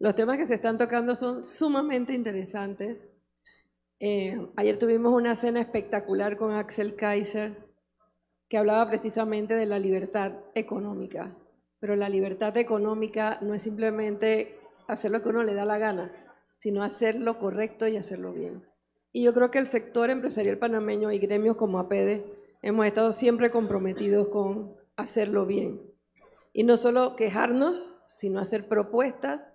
Los temas que se están tocando son sumamente interesantes. Eh, ayer tuvimos una cena espectacular con Axel Kaiser, que hablaba precisamente de la libertad económica. Pero la libertad económica no es simplemente hacer lo que uno le da la gana, sino hacerlo correcto y hacerlo bien. Y yo creo que el sector empresarial panameño y gremios como APEDE hemos estado siempre comprometidos con hacerlo bien. Y no solo quejarnos, sino hacer propuestas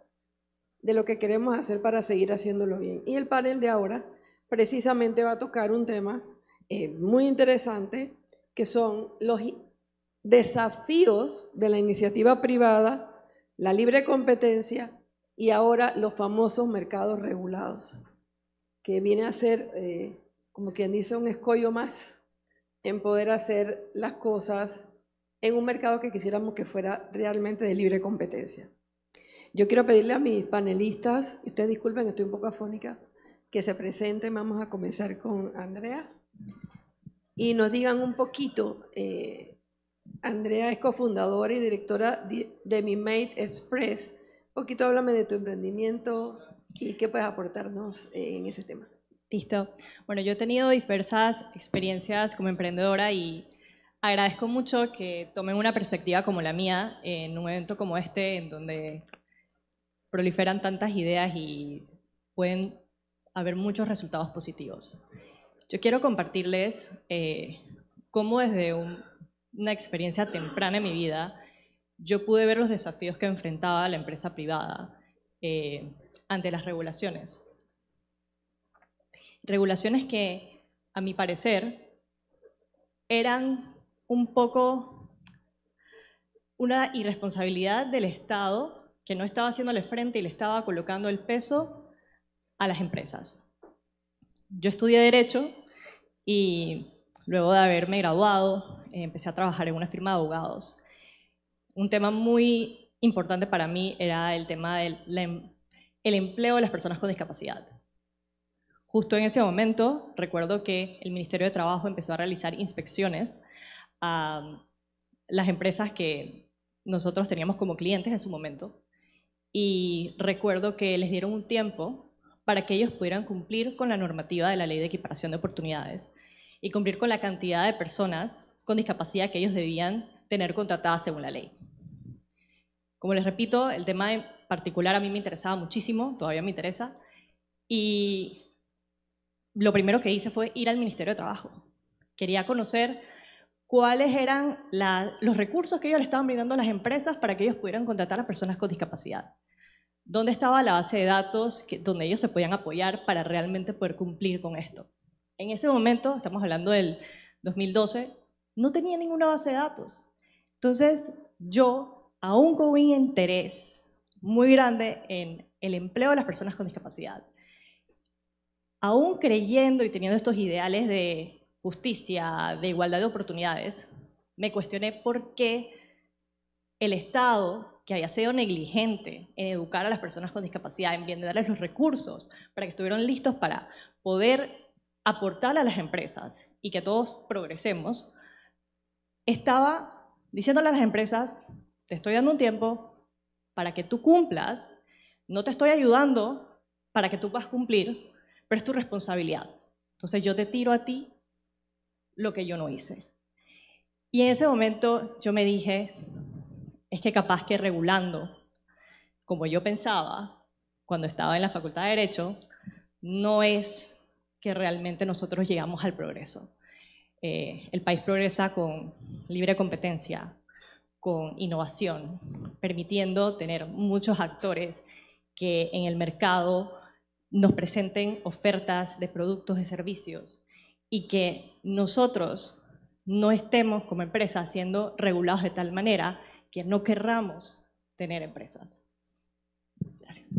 de lo que queremos hacer para seguir haciéndolo bien. Y el panel de ahora precisamente va a tocar un tema eh, muy interesante, que son los desafíos de la iniciativa privada, la libre competencia y ahora los famosos mercados regulados, que viene a ser, eh, como quien dice, un escollo más en poder hacer las cosas en un mercado que quisiéramos que fuera realmente de libre competencia. Yo quiero pedirle a mis panelistas, ustedes disculpen, estoy un poco afónica, que se presenten. Vamos a comenzar con Andrea y nos digan un poquito. Eh, Andrea es cofundadora y directora de Mi Mate Express. Un poquito háblame de tu emprendimiento y qué puedes aportarnos eh, en ese tema. Listo. Bueno, yo he tenido diversas experiencias como emprendedora y agradezco mucho que tomen una perspectiva como la mía en un evento como este, en donde proliferan tantas ideas y pueden haber muchos resultados positivos. Yo quiero compartirles eh, cómo desde una experiencia temprana en mi vida yo pude ver los desafíos que enfrentaba la empresa privada eh, ante las regulaciones. Regulaciones que, a mi parecer, eran un poco una irresponsabilidad del Estado que no estaba haciéndole frente y le estaba colocando el peso a las empresas. Yo estudié Derecho y luego de haberme graduado eh, empecé a trabajar en una firma de abogados. Un tema muy importante para mí era el tema del em, empleo de las personas con discapacidad. Justo en ese momento recuerdo que el Ministerio de Trabajo empezó a realizar inspecciones a las empresas que nosotros teníamos como clientes en su momento y recuerdo que les dieron un tiempo para que ellos pudieran cumplir con la normativa de la Ley de Equiparación de Oportunidades y cumplir con la cantidad de personas con discapacidad que ellos debían tener contratadas según la ley. Como les repito, el tema en particular a mí me interesaba muchísimo, todavía me interesa, y lo primero que hice fue ir al Ministerio de Trabajo. Quería conocer cuáles eran los recursos que ellos le estaban brindando a las empresas para que ellos pudieran contratar a personas con discapacidad. ¿Dónde estaba la base de datos que, donde ellos se podían apoyar para realmente poder cumplir con esto? En ese momento, estamos hablando del 2012, no tenía ninguna base de datos. Entonces, yo, aún con un interés muy grande en el empleo de las personas con discapacidad, aún creyendo y teniendo estos ideales de justicia, de igualdad de oportunidades, me cuestioné por qué el Estado que había sido negligente en educar a las personas con discapacidad, en darles los recursos para que estuvieran listos para poder aportar a las empresas y que todos progresemos, estaba diciéndole a las empresas, te estoy dando un tiempo para que tú cumplas, no te estoy ayudando para que tú puedas cumplir, pero es tu responsabilidad. Entonces yo te tiro a ti lo que yo no hice. Y en ese momento yo me dije, es que capaz que regulando, como yo pensaba cuando estaba en la Facultad de Derecho, no es que realmente nosotros llegamos al progreso. Eh, el país progresa con libre competencia, con innovación, permitiendo tener muchos actores que en el mercado nos presenten ofertas de productos, y servicios, y que nosotros no estemos como empresa siendo regulados de tal manera que no querramos tener empresas. Gracias.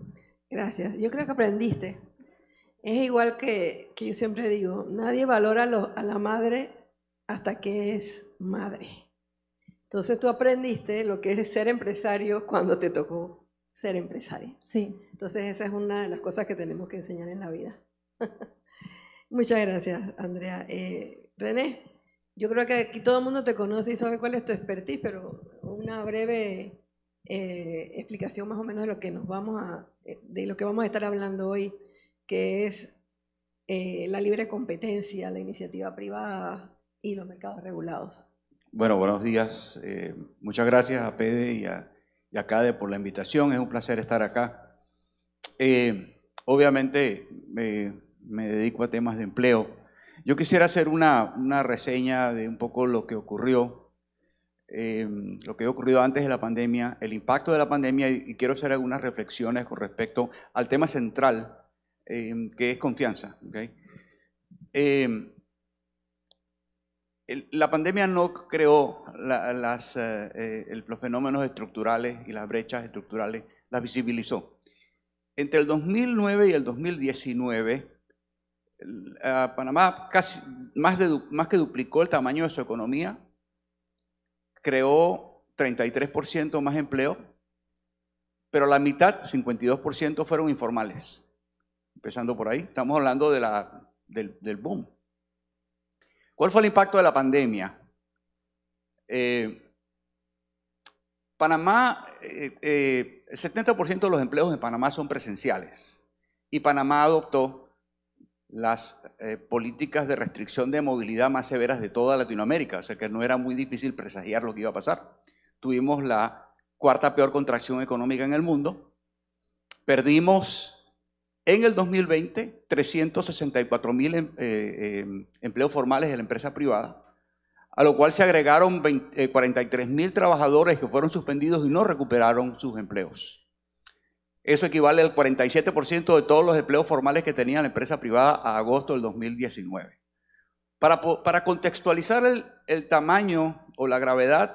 Gracias. Yo creo que aprendiste. Es igual que, que yo siempre digo, nadie valora a la madre hasta que es madre. Entonces tú aprendiste lo que es ser empresario cuando te tocó ser empresario. Sí. Entonces esa es una de las cosas que tenemos que enseñar en la vida. Muchas gracias, Andrea. Eh, René yo creo que aquí todo el mundo te conoce y sabe cuál es tu expertise, pero una breve eh, explicación más o menos de lo que nos vamos a, de lo que vamos a estar hablando hoy, que es eh, la libre competencia, la iniciativa privada y los mercados regulados. Bueno, buenos días. Eh, muchas gracias a Pede y a, y Cade por la invitación. Es un placer estar acá. obviamente me dedico a temas de empleo yo quisiera hacer una, reseña de un poco lo que ocurrió, em, lo que ha ocurrido antes de la pandemia, el impacto de la pandemia y, quiero hacer algunas reflexiones con respecto al tema central, em, que es confianza. Em, la pandemia no creó eh, eh, los fenómenos estructurales y las brechas estructurales, las visibilizó. Entre el 2009 y el 2019, eh, Panamá casi, más, que duplicó el tamaño de su economía, creó 33% más empleo, pero la mitad, 52%, fueron informales. Empezando por ahí, estamos hablando de la, del, boom. ¿Cuál fue el impacto de la pandemia? Eh, Panamá, eh, el 70% de los empleos en Panamá son presenciales y Panamá adoptó las eh, políticas de restricción de movilidad más severas de toda Latinoamérica, o sea que no era muy difícil presagiar lo que iba a pasar. Tuvimos la cuarta peor contracción económica en el mundo, perdimos en el 2020 364 mil em, eh, em, empleos formales de la empresa privada, a lo cual se agregaron 43 eh, mil trabajadores que fueron suspendidos y no recuperaron sus empleos. Eso equivale al 47% de todos los empleos formales que tenía la empresa privada a agosto del 2019. Para, contextualizar el, tamaño o la gravedad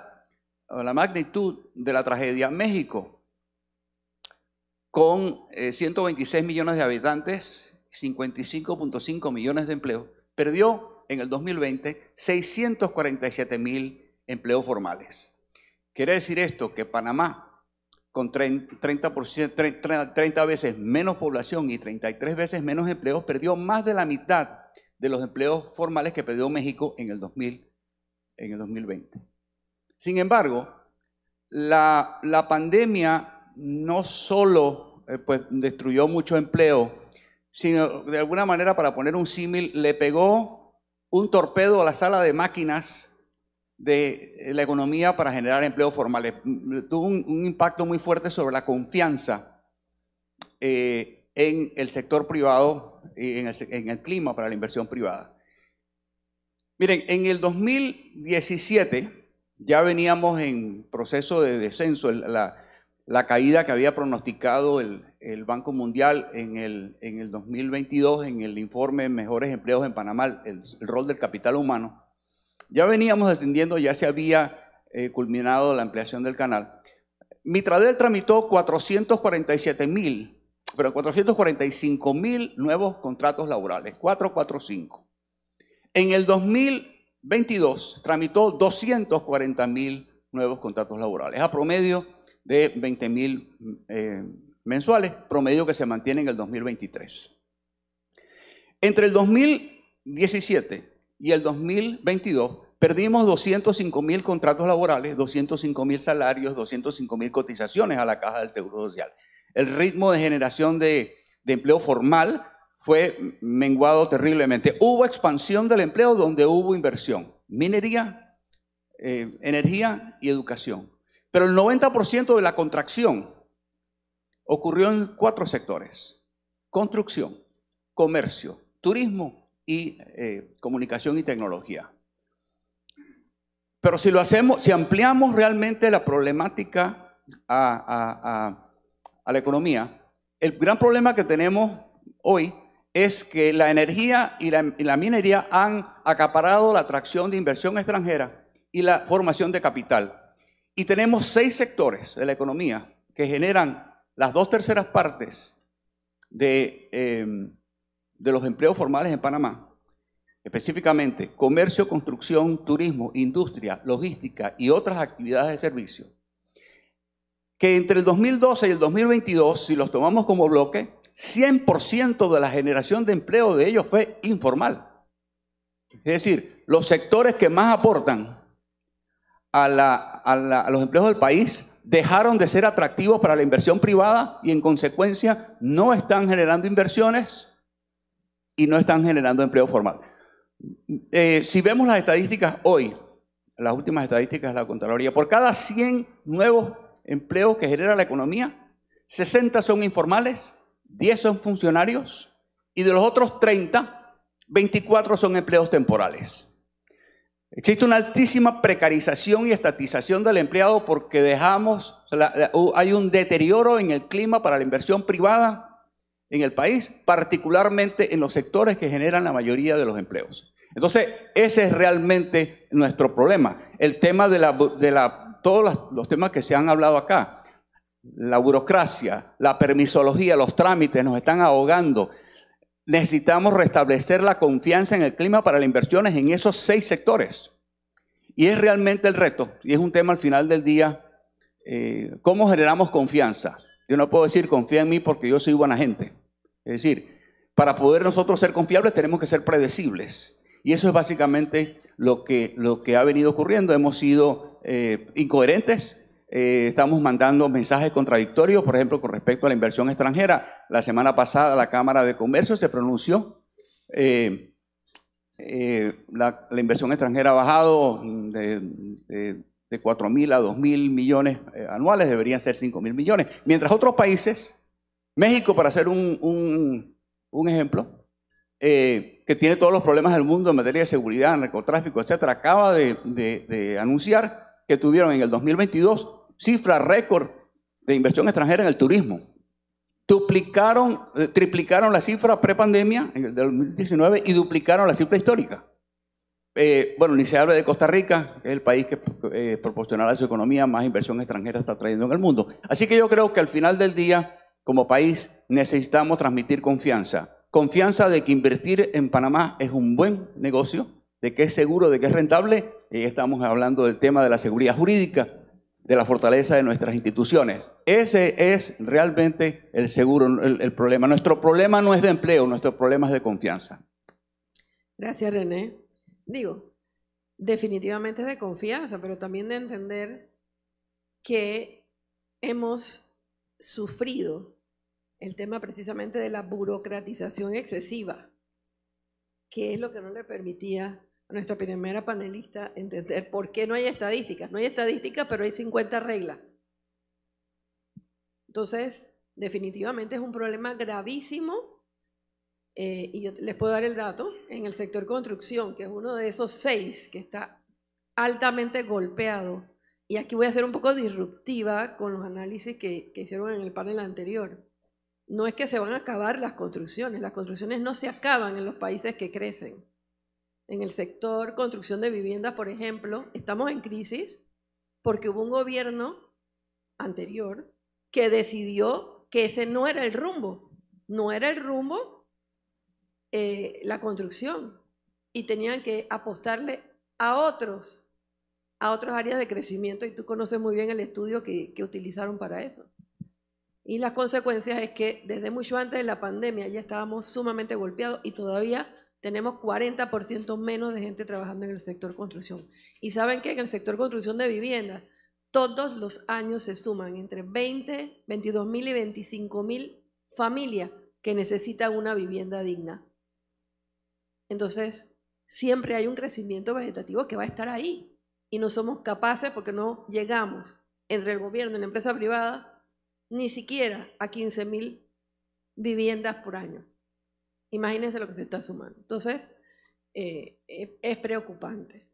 o la magnitud de la tragedia, México, con 126 eh, millones de habitantes, 55.5 millones de empleos, perdió en el 2020 647 mil empleos formales. Quiere decir esto que Panamá, con 30, veces menos población y 33 veces menos empleos, perdió más de la mitad de los empleos formales que perdió México en el, en el 2020. Sin embargo, la, pandemia no solo eh, pues, destruyó mucho empleo, sino de alguna manera, para poner un símil, le pegó un torpedo a la sala de máquinas de eh, la economía para generar empleos formales. Eh, mm, tuvo un, impacto muy fuerte sobre la confianza eh, en el sector privado, y en, el, clima para la inversión privada. Miren, en el 2017 ya veníamos en proceso de descenso, la, caída que había pronosticado el, Banco Mundial en el, 2022 en el informe Mejores Empleos en Panamá, el rol del capital humano, ya veníamos descendiendo, ya se había eh, culminado la ampliación del canal. Mitradel tramitó 447 mil, pero 445 mil nuevos contratos laborales, 445. En el 2022 tramitó 240 mil nuevos contratos laborales, a promedio de 20 mil eh, mensuales, promedio que se mantiene en el 2023. Entre el 2017 y el 2022 perdimos 205 mil contratos laborales, 205 mil salarios, 205 mil cotizaciones a la caja del Seguro Social. El ritmo de generación de, empleo formal fue menguado terriblemente. Hubo expansión del empleo donde hubo inversión, minería, eh, energía y educación. Pero el 90% de la contracción ocurrió en cuatro sectores. Construcción, comercio, turismo y eh, comunicación y tecnología. Pero si lo hacemos, si ampliamos realmente la problemática a, la economía, el gran problema que tenemos hoy es que la energía y la, minería han acaparado la atracción de inversión extranjera y la formación de capital. Y tenemos seis sectores de la economía que generan las dos terceras partes de, eh, de los empleos formales en Panamá, específicamente comercio, construcción, turismo, industria, logística y otras actividades de servicio, que entre el 2012 y el 2022, si los tomamos como bloque, 100% de la generación de empleo de ellos fue informal. Es decir, los sectores que más aportan a, a los empleos del país dejaron de ser atractivos para la inversión privada y en consecuencia no están generando inversiones y no están generando empleo formal. Eh, si vemos las estadísticas hoy, las últimas estadísticas de la Contraloría, por cada 100 nuevos empleos que genera la economía, 60 son informales, 10 son funcionarios y de los otros 30, 24 son empleos temporales. Existe una altísima precarización y estatización del empleado porque dejamos, hay un deterioro en el clima para la inversión privada, en el país, particularmente en los sectores que generan la mayoría de los empleos. Entonces, ese es realmente nuestro problema. El tema de, la, de la, todos los temas que se han hablado acá, la burocracia, la permisología, los trámites nos están ahogando. Necesitamos restablecer la confianza en el clima para las inversiones en esos seis sectores. Y es realmente el reto, y es un tema al final del día, eh, ¿cómo generamos confianza? Yo no puedo decir confía en mí porque yo soy buena gente. Es decir, para poder nosotros ser confiables tenemos que ser predecibles. Y eso es básicamente lo que, lo que ha venido ocurriendo. Hemos sido eh, incoherentes, eh, estamos mandando mensajes contradictorios, por ejemplo, con respecto a la inversión extranjera. La semana pasada la Cámara de Comercio se pronunció. Eh, la, inversión extranjera ha bajado de, 4.000 mil a 2.000 mil millones anuales, deberían ser 5.000 mil millones. Mientras otros países México, para hacer un, ejemplo, eh, que tiene todos los problemas del mundo en materia de seguridad, narcotráfico, etcétera, acaba de, anunciar que tuvieron en el 2022 cifra récord de inversión extranjera en el turismo. Duplicaron, eh, triplicaron la cifra prepandemia en el 2019 y duplicaron la cifra histórica. Eh, bueno, ni se habla de Costa Rica, el país que proporcionará a su economía más inversión extranjera está trayendo en el mundo. Así que yo creo que al final del día como país necesitamos transmitir confianza. Confianza de que invertir en Panamá es un buen negocio, de que es seguro, de que es rentable. Y estamos hablando del tema de la seguridad jurídica, de la fortaleza de nuestras instituciones. Ese es realmente el seguro, el, problema. Nuestro problema no es de empleo, nuestro problema es de confianza. Gracias, René. Digo, definitivamente de confianza, pero también de entender que hemos sufrido el tema precisamente de la burocratización excesiva, que es lo que no le permitía a nuestra primera panelista entender por qué no hay estadísticas. No hay estadísticas, pero hay 50 reglas. Entonces, definitivamente es un problema gravísimo eh, y les puedo dar el dato, en el sector construcción, que es uno de esos seis que está altamente golpeado y aquí voy a ser un poco disruptiva con los análisis que, hicieron en el panel anterior. No es que se van a acabar las construcciones, las construcciones no se acaban en los países que crecen. En el sector construcción de viviendas, por ejemplo, estamos en crisis porque hubo un gobierno anterior que decidió que ese no era el rumbo, no era el rumbo eh, la construcción y tenían que apostarle a otros a otras áreas de crecimiento y tú conoces muy bien el estudio que, que utilizaron para eso. Y las consecuencias es que desde mucho antes de la pandemia ya estábamos sumamente golpeados y todavía tenemos 40% menos de gente trabajando en el sector construcción. Y saben que en el sector construcción de vivienda todos los años se suman entre 20, 22 mil y 25 mil familias que necesitan una vivienda digna. Entonces, siempre hay un crecimiento vegetativo que va a estar ahí y no somos capaces porque no llegamos entre el gobierno y la empresa privada ni siquiera a 15 mil viviendas por año. Imagínense lo que se está sumando. Entonces, eh, es preocupante.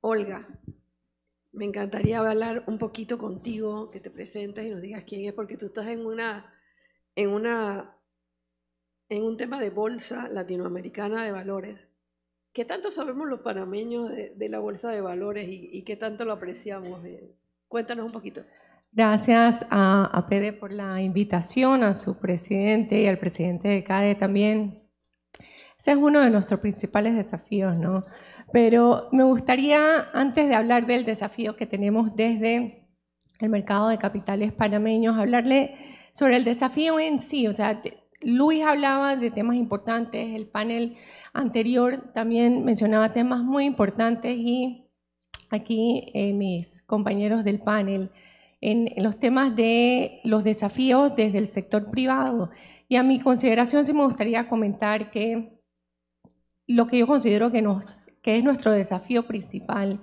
Olga, me encantaría hablar un poquito contigo, que te presentes y nos digas quién es, porque tú estás en una, en una, en un tema de bolsa latinoamericana de valores ¿Qué tanto sabemos los panameños de, la bolsa de valores y, qué tanto lo apreciamos? Eh, cuéntanos un poquito. Gracias a, a Pede por la invitación, a su presidente y al presidente de CADE también. Ese es uno de nuestros principales desafíos, ¿no? Pero me gustaría, antes de hablar del desafío que tenemos desde el mercado de capitales panameños, hablarle sobre el desafío en sí. O sea, Luis hablaba de temas importantes, el panel anterior también mencionaba temas muy importantes y aquí eh, mis compañeros del panel en, los temas de los desafíos desde el sector privado. Y a mi consideración sí me gustaría comentar que lo que yo considero que es nuestro desafío principal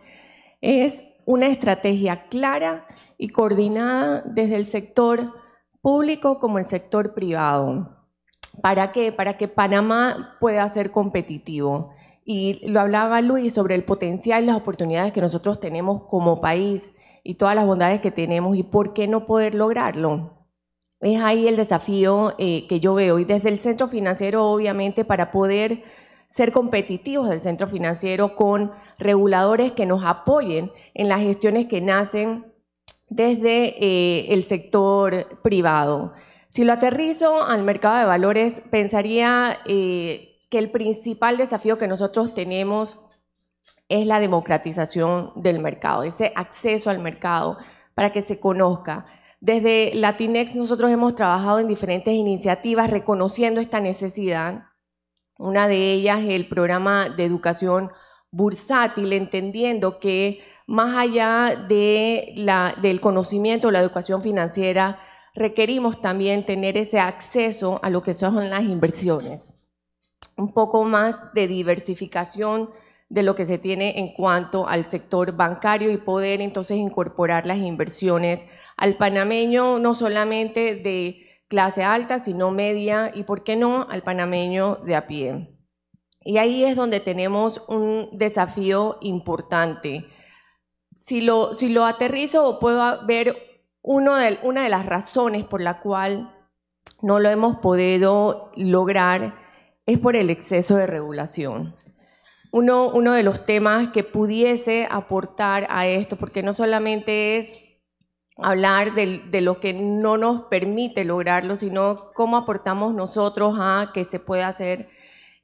es una estrategia clara y coordinada desde el sector público como el sector privado. ¿Para qué? Para que Panamá pueda ser competitivo. Y lo hablaba Luis sobre el potencial y las oportunidades que nosotros tenemos como país y todas las bondades que tenemos y por qué no poder lograrlo. Es ahí el desafío eh, que yo veo. Y desde el centro financiero, obviamente, para poder ser competitivos del centro financiero con reguladores que nos apoyen en las gestiones que nacen desde eh, el sector privado. Si lo aterrizo al mercado de valores, pensaría eh, que el principal desafío que nosotros tenemos es la democratización del mercado, ese acceso al mercado para que se conozca. Desde Latinex nosotros hemos trabajado en diferentes iniciativas reconociendo esta necesidad. Una de ellas es el programa de educación bursátil, entendiendo que más allá del conocimiento, la educación financiera, requerimos también tener ese acceso a lo que son las inversiones. Un poco más de diversificación de lo que se tiene en cuanto al sector bancario y poder entonces incorporar las inversiones al panameño, no solamente de clase alta, sino media y, ¿por qué no?, al panameño de a pie. Y ahí es donde tenemos un desafío importante. Si lo, si lo aterrizo puedo ver una de las razones por la cual no lo hemos podido lograr es por el exceso de regulación. Uno, de los temas que pudiese aportar a esto, porque no solamente es hablar de, lo que no nos permite lograrlo, sino cómo aportamos nosotros a que se pueda hacer,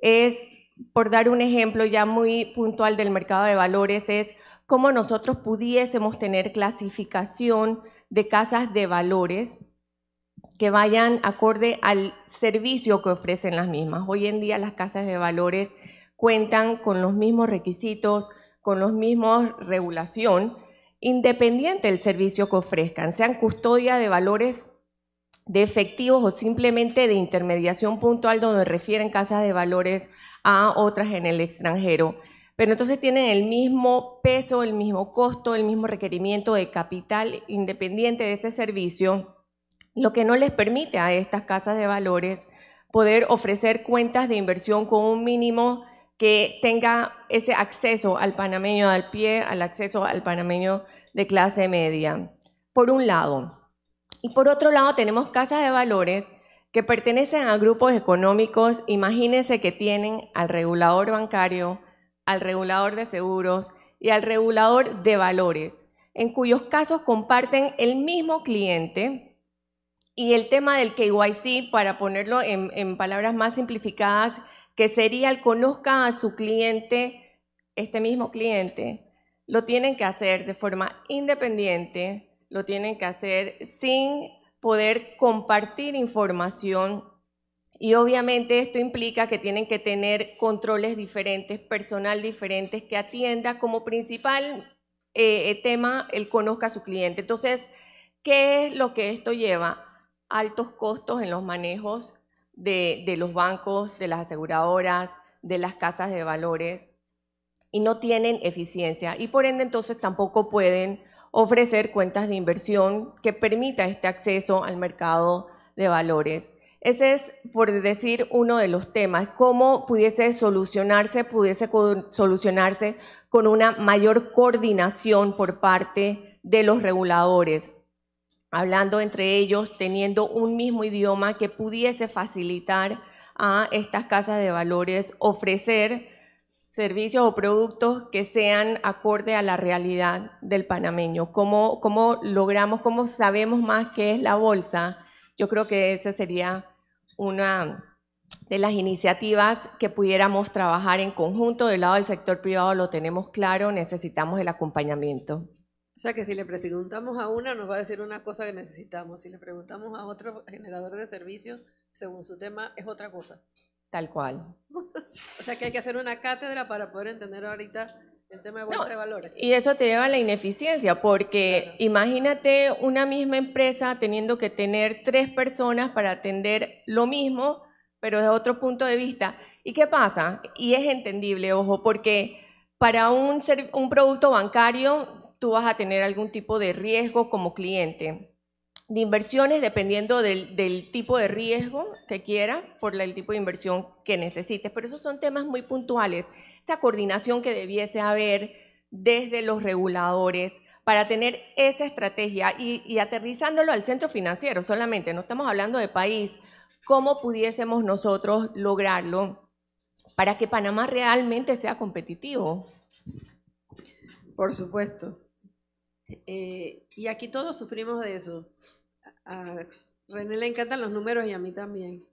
es, por dar un ejemplo ya muy puntual del mercado de valores, es cómo nosotros pudiésemos tener clasificación de casas de valores que vayan acorde al servicio que ofrecen las mismas. Hoy en día las casas de valores cuentan con los mismos requisitos, con los mismos regulación, independiente del servicio que ofrezcan, sean custodia de valores de efectivos o simplemente de intermediación puntual donde refieren casas de valores a otras en el extranjero pero entonces tienen el mismo peso, el mismo costo, el mismo requerimiento de capital independiente de ese servicio, lo que no les permite a estas casas de valores poder ofrecer cuentas de inversión con un mínimo que tenga ese acceso al panameño al pie, al acceso al panameño de clase media, por un lado. Y por otro lado tenemos casas de valores que pertenecen a grupos económicos, imagínense que tienen al regulador bancario, al regulador de seguros y al regulador de valores, en cuyos casos comparten el mismo cliente. Y el tema del KYC, para ponerlo en, palabras más simplificadas, que sería el conozca a su cliente, este mismo cliente, lo tienen que hacer de forma independiente, lo tienen que hacer sin poder compartir información y obviamente esto implica que tienen que tener controles diferentes, personal diferentes, que atienda como principal eh, tema el conozca a su cliente. Entonces, ¿qué es lo que esto lleva? Altos costos en los manejos de, de los bancos, de las aseguradoras, de las casas de valores, y no tienen eficiencia. Y por ende, entonces tampoco pueden ofrecer cuentas de inversión que permita este acceso al mercado de valores. Ese es, por decir, uno de los temas, cómo pudiese solucionarse, pudiese solucionarse con una mayor coordinación por parte de los reguladores, hablando entre ellos, teniendo un mismo idioma que pudiese facilitar a estas casas de valores ofrecer servicios o productos que sean acorde a la realidad del panameño. ¿Cómo, cómo logramos, cómo sabemos más qué es la bolsa? Yo creo que ese sería una de las iniciativas que pudiéramos trabajar en conjunto. Del lado del sector privado lo tenemos claro, necesitamos el acompañamiento. O sea que si le preguntamos a una nos va a decir una cosa que necesitamos, si le preguntamos a otro generador de servicios, según su tema, es otra cosa. Tal cual. o sea que hay que hacer una cátedra para poder entender ahorita y eso te lleva a la ineficiencia, porque imagínate una misma empresa teniendo que tener tres personas para atender lo mismo, pero desde otro punto de vista. ¿Y qué pasa? Y es entendible, ojo, porque para un, un producto bancario tú vas a tener algún tipo de riesgo como cliente de inversiones dependiendo del, tipo de riesgo que quiera, por el tipo de inversión que necesites. Pero esos son temas muy puntuales. Esa coordinación que debiese haber desde los reguladores para tener esa estrategia y, aterrizándolo al centro financiero solamente, no estamos hablando de país, cómo pudiésemos nosotros lograrlo para que Panamá realmente sea competitivo. Por supuesto. Eh, y aquí todos sufrimos de eso a René le encantan los números y a mí también.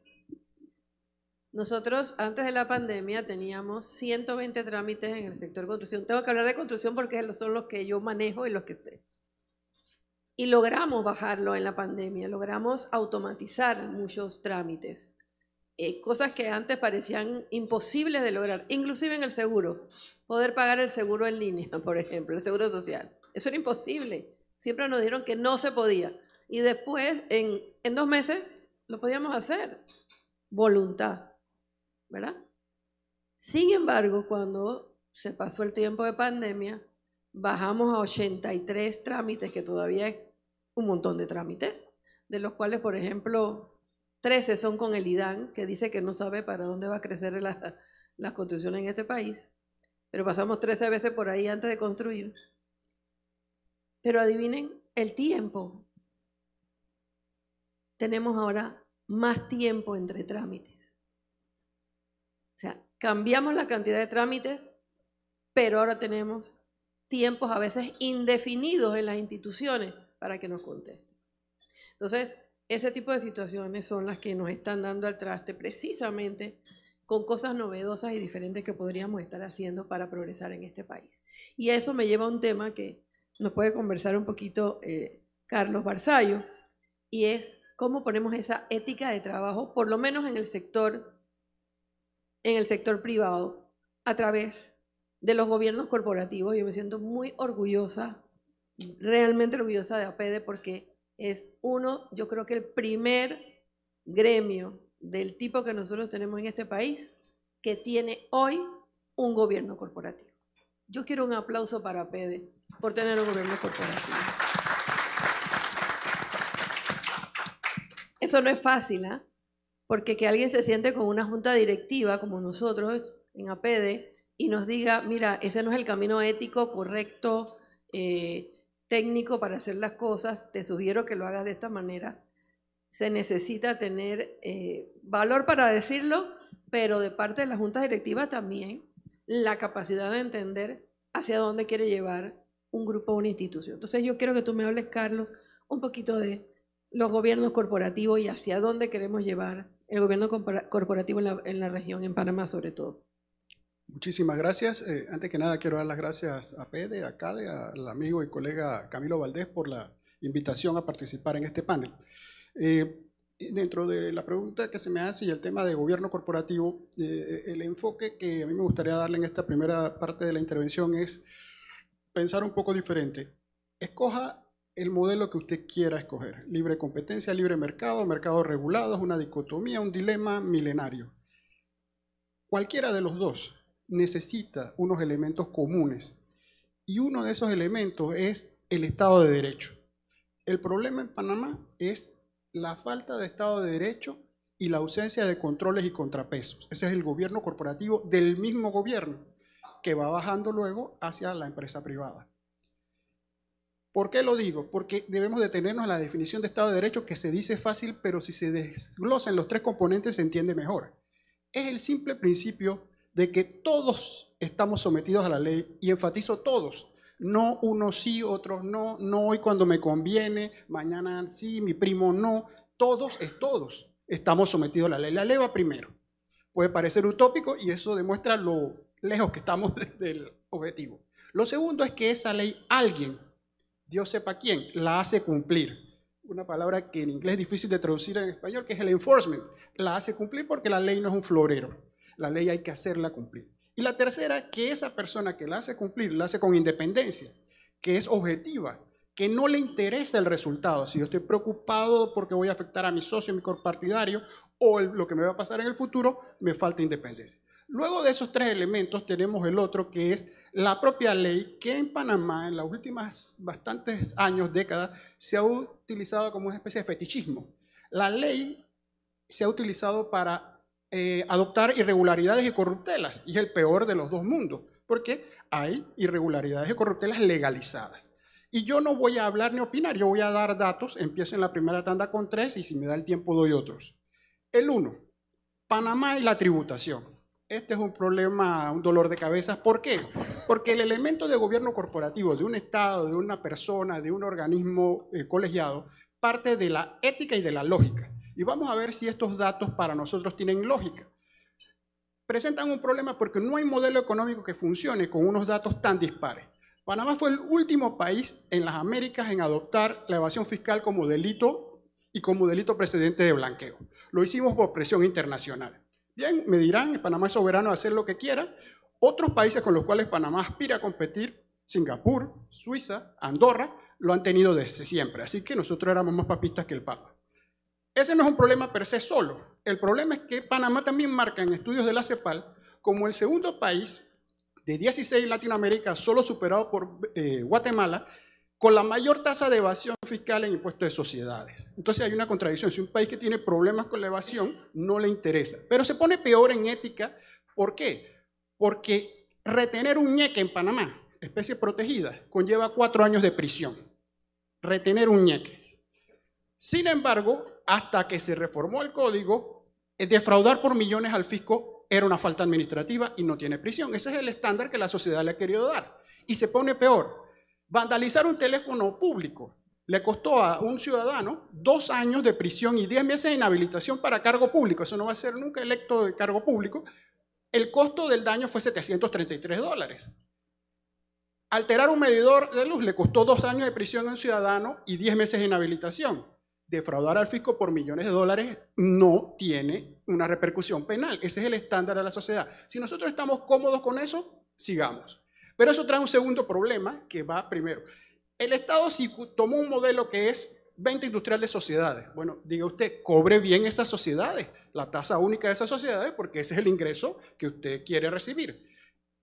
Nosotros antes de la pandemia teníamos 120 trámites en el sector construcción. Tengo que hablar de construcción porque son los que yo manejo y los que sé. Y logramos bajarlo en la pandemia, logramos automatizar muchos trámites, eh, cosas que antes parecían imposibles de lograr, inclusive en el seguro. Poder pagar el seguro en línea, por ejemplo, el seguro social. Eso era imposible. Siempre nos dijeron que no se podía y después en, dos meses lo podíamos hacer. Voluntad, ¿verdad? Sin embargo, cuando se pasó el tiempo de pandemia, bajamos a 83 trámites, que todavía es un montón de trámites, de los cuales, por ejemplo, 13 son con el IDAN, que dice que no sabe para dónde va a crecer la, la construcción en este país, pero pasamos 13 veces por ahí antes de construir. Pero adivinen el tiempo, tenemos ahora más tiempo entre trámites. O sea, cambiamos la cantidad de trámites, pero ahora tenemos tiempos a veces indefinidos en las instituciones para que nos contesten. Entonces, ese tipo de situaciones son las que nos están dando al traste precisamente con cosas novedosas y diferentes que podríamos estar haciendo para progresar en este país. Y eso me lleva a un tema que nos puede conversar un poquito eh, Carlos Barzallo, y es cómo ponemos esa ética de trabajo, por lo menos en el sector, en el sector privado, a través de los gobiernos corporativos. Yo me siento muy orgullosa, realmente orgullosa de APEDE porque es uno, yo creo que el primer gremio del tipo que nosotros tenemos en este país que tiene hoy un gobierno corporativo. Yo quiero un aplauso para APEDE por tener un gobierno corporativo. Eso no es fácil, ¿ah? Porque que alguien se siente con una junta directiva como nosotros en APD y nos diga, mira, ese no es el camino ético, correcto, eh, técnico para hacer las cosas, te sugiero que lo hagas de esta manera. Se necesita tener eh, valor para decirlo, pero de parte de la junta directiva también la capacidad de entender hacia dónde quiere llevar un grupo o una institución. Entonces yo quiero que tú me hables, Carlos, un poquito de los gobiernos corporativos y hacia dónde queremos llevar el gobierno corporativo en la, región, en Panamá sobre todo. Muchísimas gracias. Eh, antes que nada quiero dar las gracias a Pede, a CADE, al amigo y colega Camilo Valdés por la invitación a participar en este panel. Eh, dentro de la pregunta que se me hace y el tema de gobierno corporativo, eh, el enfoque que a mí me gustaría darle en esta primera parte de la intervención es pensar un poco diferente. Escoja el modelo que usted quiera escoger. Libre competencia, libre mercado, mercado regulado, es una dicotomía, un dilema milenario. Cualquiera de los dos necesita unos elementos comunes y uno de esos elementos es el Estado de Derecho. El problema en Panamá es la falta de Estado de Derecho y la ausencia de controles y contrapesos. Ese es el gobierno corporativo del mismo gobierno que va bajando luego hacia la empresa privada. ¿Por qué lo digo? Porque debemos detenernos en la definición de Estado de Derecho que se dice fácil, pero si se desglosan los tres componentes se entiende mejor. Es el simple principio de que todos estamos sometidos a la ley y enfatizo todos. No unos sí, otros no, no hoy cuando me conviene, mañana sí, mi primo no. Todos es todos. Estamos sometidos a la ley. La ley primero. Puede parecer utópico y eso demuestra lo lejos que estamos del objetivo. Lo segundo es que esa ley alguien Dios sepa quién, la hace cumplir. Una palabra que en inglés es difícil de traducir en español, que es el enforcement. La hace cumplir porque la ley no es un florero. La ley hay que hacerla cumplir. Y la tercera, que esa persona que la hace cumplir, la hace con independencia, que es objetiva, que no le interesa el resultado. Si yo estoy preocupado porque voy a afectar a mi socio, a mi compartidario, o lo que me va a pasar en el futuro, me falta independencia. Luego de esos tres elementos tenemos el otro que es la propia ley que en Panamá en las últimas bastantes años, décadas, se ha utilizado como una especie de fetichismo. La ley se ha utilizado para eh, adoptar irregularidades y corruptelas y es el peor de los dos mundos porque hay irregularidades y corruptelas legalizadas. Y yo no voy a hablar ni opinar, yo voy a dar datos, empiezo en la primera tanda con tres y si me da el tiempo doy otros. El uno, Panamá y la tributación. Este es un problema, un dolor de cabeza. ¿Por qué? Porque el elemento de gobierno corporativo de un Estado, de una persona, de un organismo eh, colegiado, parte de la ética y de la lógica. Y vamos a ver si estos datos para nosotros tienen lógica. Presentan un problema porque no hay modelo económico que funcione con unos datos tan dispares. Panamá fue el último país en las Américas en adoptar la evasión fiscal como delito y como delito precedente de blanqueo. Lo hicimos por presión internacional. Bien, me dirán, Panamá es soberano de hacer lo que quiera. Otros países con los cuales Panamá aspira a competir, Singapur, Suiza, Andorra, lo han tenido desde siempre. Así que nosotros éramos más papistas que el Papa. Ese no es un problema per se solo. El problema es que Panamá también marca en estudios de la CEPAL como el segundo país de 16 Latinoamérica, solo superado por eh, Guatemala, con la mayor tasa de evasión fiscal en impuestos de sociedades. Entonces hay una contradicción. Si un país que tiene problemas con la evasión no le interesa, pero se pone peor en ética, ¿por qué? Porque retener un ñeque en Panamá, especie protegida, conlleva cuatro años de prisión. Retener un ñeque. Sin embargo, hasta que se reformó el código, defraudar por millones al fisco era una falta administrativa y no tiene prisión. Ese es el estándar que la sociedad le ha querido dar. Y se pone peor Vandalizar un teléfono público le costó a un ciudadano dos años de prisión y diez meses de inhabilitación para cargo público. Eso no va a ser nunca electo de cargo público. El costo del daño fue 733 dólares. Alterar un medidor de luz le costó dos años de prisión a un ciudadano y diez meses de inhabilitación. Defraudar al fisco por millones de dólares no tiene una repercusión penal. Ese es el estándar de la sociedad. Si nosotros estamos cómodos con eso, sigamos. Pero eso trae un segundo problema que va primero. El Estado si tomó un modelo que es venta industrial de sociedades. Bueno, diga usted, cobre bien esas sociedades, la tasa única de esas sociedades, porque ese es el ingreso que usted quiere recibir.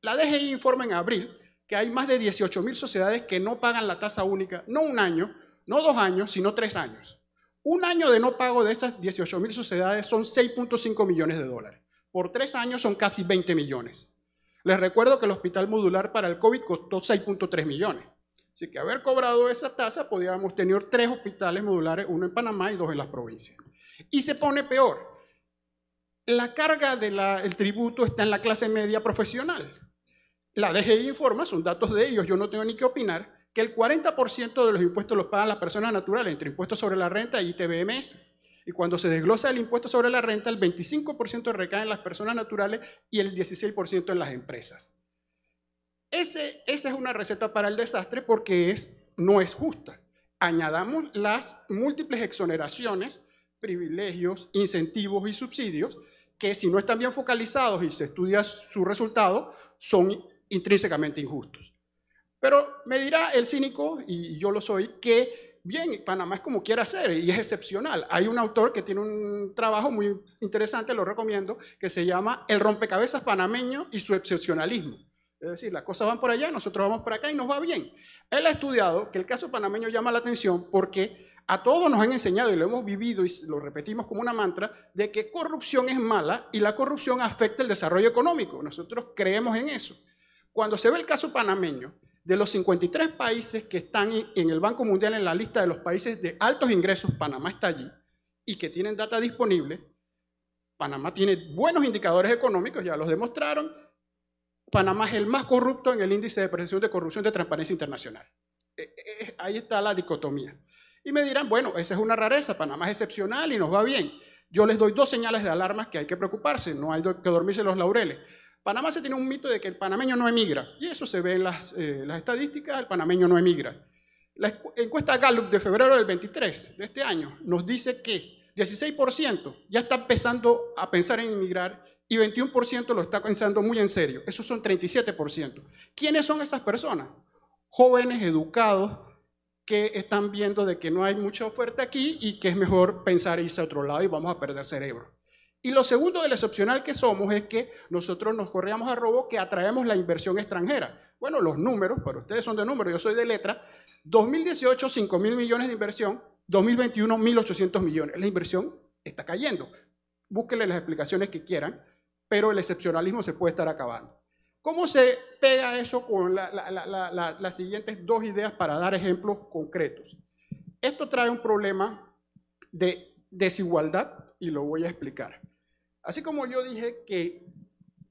La DGI informa en abril que hay más de 18 mil sociedades que no pagan la tasa única, no un año, no dos años, sino tres años. Un año de no pago de esas 18 mil sociedades son 6.5 millones de dólares. Por tres años son casi 20 millones. Les recuerdo que el hospital modular para el COVID costó 6.3 millones. Así que haber cobrado esa tasa, podíamos tener tres hospitales modulares, uno en Panamá y dos en las provincias. Y se pone peor. La carga del tributo está en la clase media profesional. La DGI informa, son datos de ellos, yo no tengo ni que opinar, que el 40% de los impuestos los pagan las personas naturales, entre impuestos sobre la renta y ITBMS. Y cuando se desglosa el impuesto sobre la renta, el 25% recae en las personas naturales y el 16% en las empresas. Ese, esa es una receta para el desastre porque no es justa. Añadamos las múltiples exoneraciones, privilegios, incentivos y subsidios que si no están bien focalizados y se estudia su resultado, son intrínsecamente injustos. Pero me dirá el cínico, y yo lo soy, que bien, Panamá es como quiera ser y es excepcional. Hay un autor que tiene un trabajo muy interesante, lo recomiendo, que se llama El rompecabezas panameño y su excepcionalismo. Es decir, las cosas van por allá, nosotros vamos por acá y nos va bien. Él ha estudiado que el caso panameño llama la atención porque a todos nos han enseñado y lo hemos vivido y lo repetimos como una mantra de que corrupción es mala y la corrupción afecta el desarrollo económico. Nosotros creemos en eso. Cuando se ve el caso panameño, de los 53 países que están en el Banco Mundial en la lista de los países de altos ingresos, Panamá está allí, y que tienen data disponible, Panamá tiene buenos indicadores económicos, ya los demostraron. Panamá es el más corrupto en el índice de percepción de corrupción de transparencia internacional. Eh, eh, ahí está la dicotomía. Y me dirán, bueno, esa es una rareza, Panamá es excepcional y nos va bien. Yo les doy dos señales de alarma que hay que preocuparse, no hay que dormirse los laureles. Panamá se tiene un mito de que el panameño no emigra, y eso se ve en las, eh, estadísticas, el panameño no emigra. La encuesta Gallup de febrero del 23 de este año nos dice que 16% ya está empezando a pensar en emigrar y 21% lo está pensando muy en serio. Esos son 37%. ¿Quiénes son esas personas? Jóvenes educados que están viendo de que no hay mucha oferta aquí y que es mejor pensar e irse a otro lado y vamos a perder cerebro. Y lo segundo del excepcional que somos es que nosotros nos correamos a robo que atraemos la inversión extranjera. Bueno, los números, para ustedes son de números, yo soy de letra. 2018, 5 mil millones de inversión. 2021, 1.800 millones. La inversión está cayendo. Búsquenle las explicaciones que quieran, pero el excepcionalismo se puede estar acabando. ¿Cómo se pega eso con las siguientes dos ideas para dar ejemplos concretos? Esto trae un problema de desigualdad y lo voy a explicar. Así como yo dije que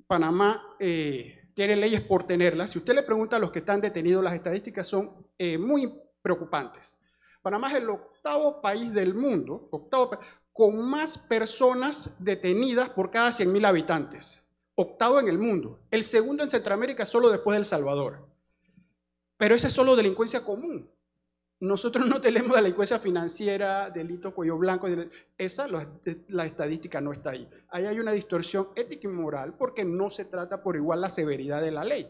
Panamá eh, tiene leyes por tenerlas, si usted le pregunta a los que están detenidos, las estadísticas son eh, muy preocupantes. Panamá es el octavo país del mundo, octavo con más personas detenidas por cada 100.000 habitantes. Octavo en el mundo. El segundo en Centroamérica solo después de El Salvador. Pero esa es solo delincuencia común. Nosotros no tenemos delincuencia financiera, delito cuello blanco, esa la estadística no está ahí. Ahí hay una distorsión ética y moral porque no se trata por igual la severidad de la ley.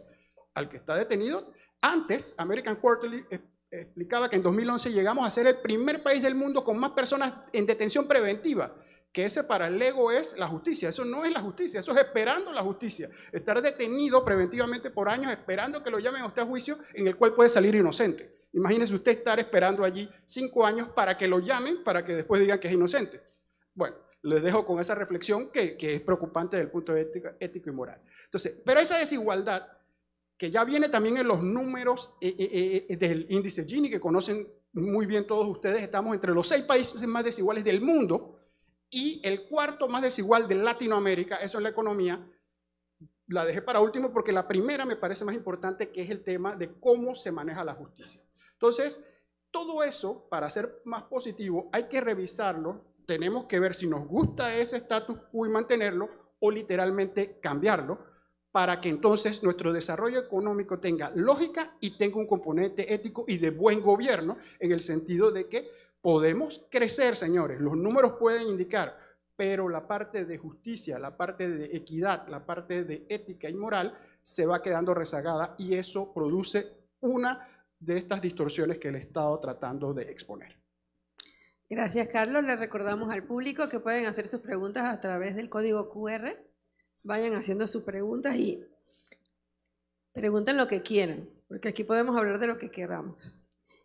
Al que está detenido, antes American Quarterly explicaba que en 2011 llegamos a ser el primer país del mundo con más personas en detención preventiva que ese para el ego es la justicia. Eso no es la justicia, eso es esperando la justicia. Estar detenido preventivamente por años esperando que lo llamen a usted a juicio en el cual puede salir inocente. Imagínense usted estar esperando allí cinco años para que lo llamen, para que después digan que es inocente. Bueno, les dejo con esa reflexión que, es preocupante desde el punto de ética, ético y moral. Entonces, pero esa desigualdad que ya viene también en los números eh, eh, eh, del índice Gini, que conocen muy bien todos ustedes, estamos entre los seis países más desiguales del mundo y el cuarto más desigual de Latinoamérica, eso es la economía. La dejé para último porque la primera me parece más importante, que es el tema de cómo se maneja la justicia. Entonces, todo eso, para ser más positivo, hay que revisarlo, tenemos que ver si nos gusta ese estatus quo y mantenerlo o literalmente cambiarlo para que entonces nuestro desarrollo económico tenga lógica y tenga un componente ético y de buen gobierno, en el sentido de que podemos crecer, señores, los números pueden indicar, pero la parte de justicia, la parte de equidad, la parte de ética y moral se va quedando rezagada y eso produce una de estas distorsiones que el estado tratando de exponer. Gracias, Carlos. Le recordamos al público que pueden hacer sus preguntas a través del código QR. Vayan haciendo sus preguntas y pregunten lo que quieran, porque aquí podemos hablar de lo que queramos.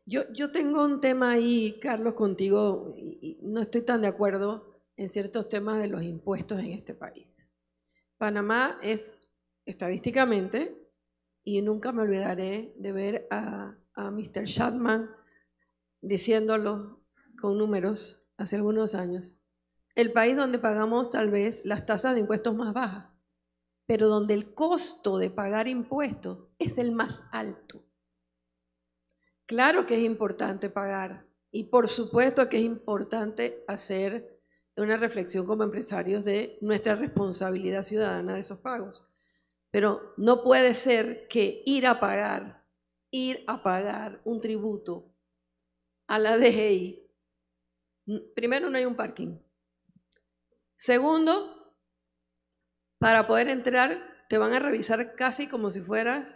Yo, yo tengo un tema ahí, Carlos, contigo, y no estoy tan de acuerdo en ciertos temas de los impuestos en este país. Panamá es estadísticamente, y nunca me olvidaré de ver a a Mr. Chapman diciéndolo con números hace algunos años. El país donde pagamos tal vez las tasas de impuestos más bajas, pero donde el costo de pagar impuestos es el más alto. Claro que es importante pagar y por supuesto que es importante hacer una reflexión como empresarios de nuestra responsabilidad ciudadana de esos pagos. Pero no puede ser que ir a pagar ir a pagar un tributo a la DGI, primero no hay un parking. Segundo, para poder entrar te van a revisar casi como si fueras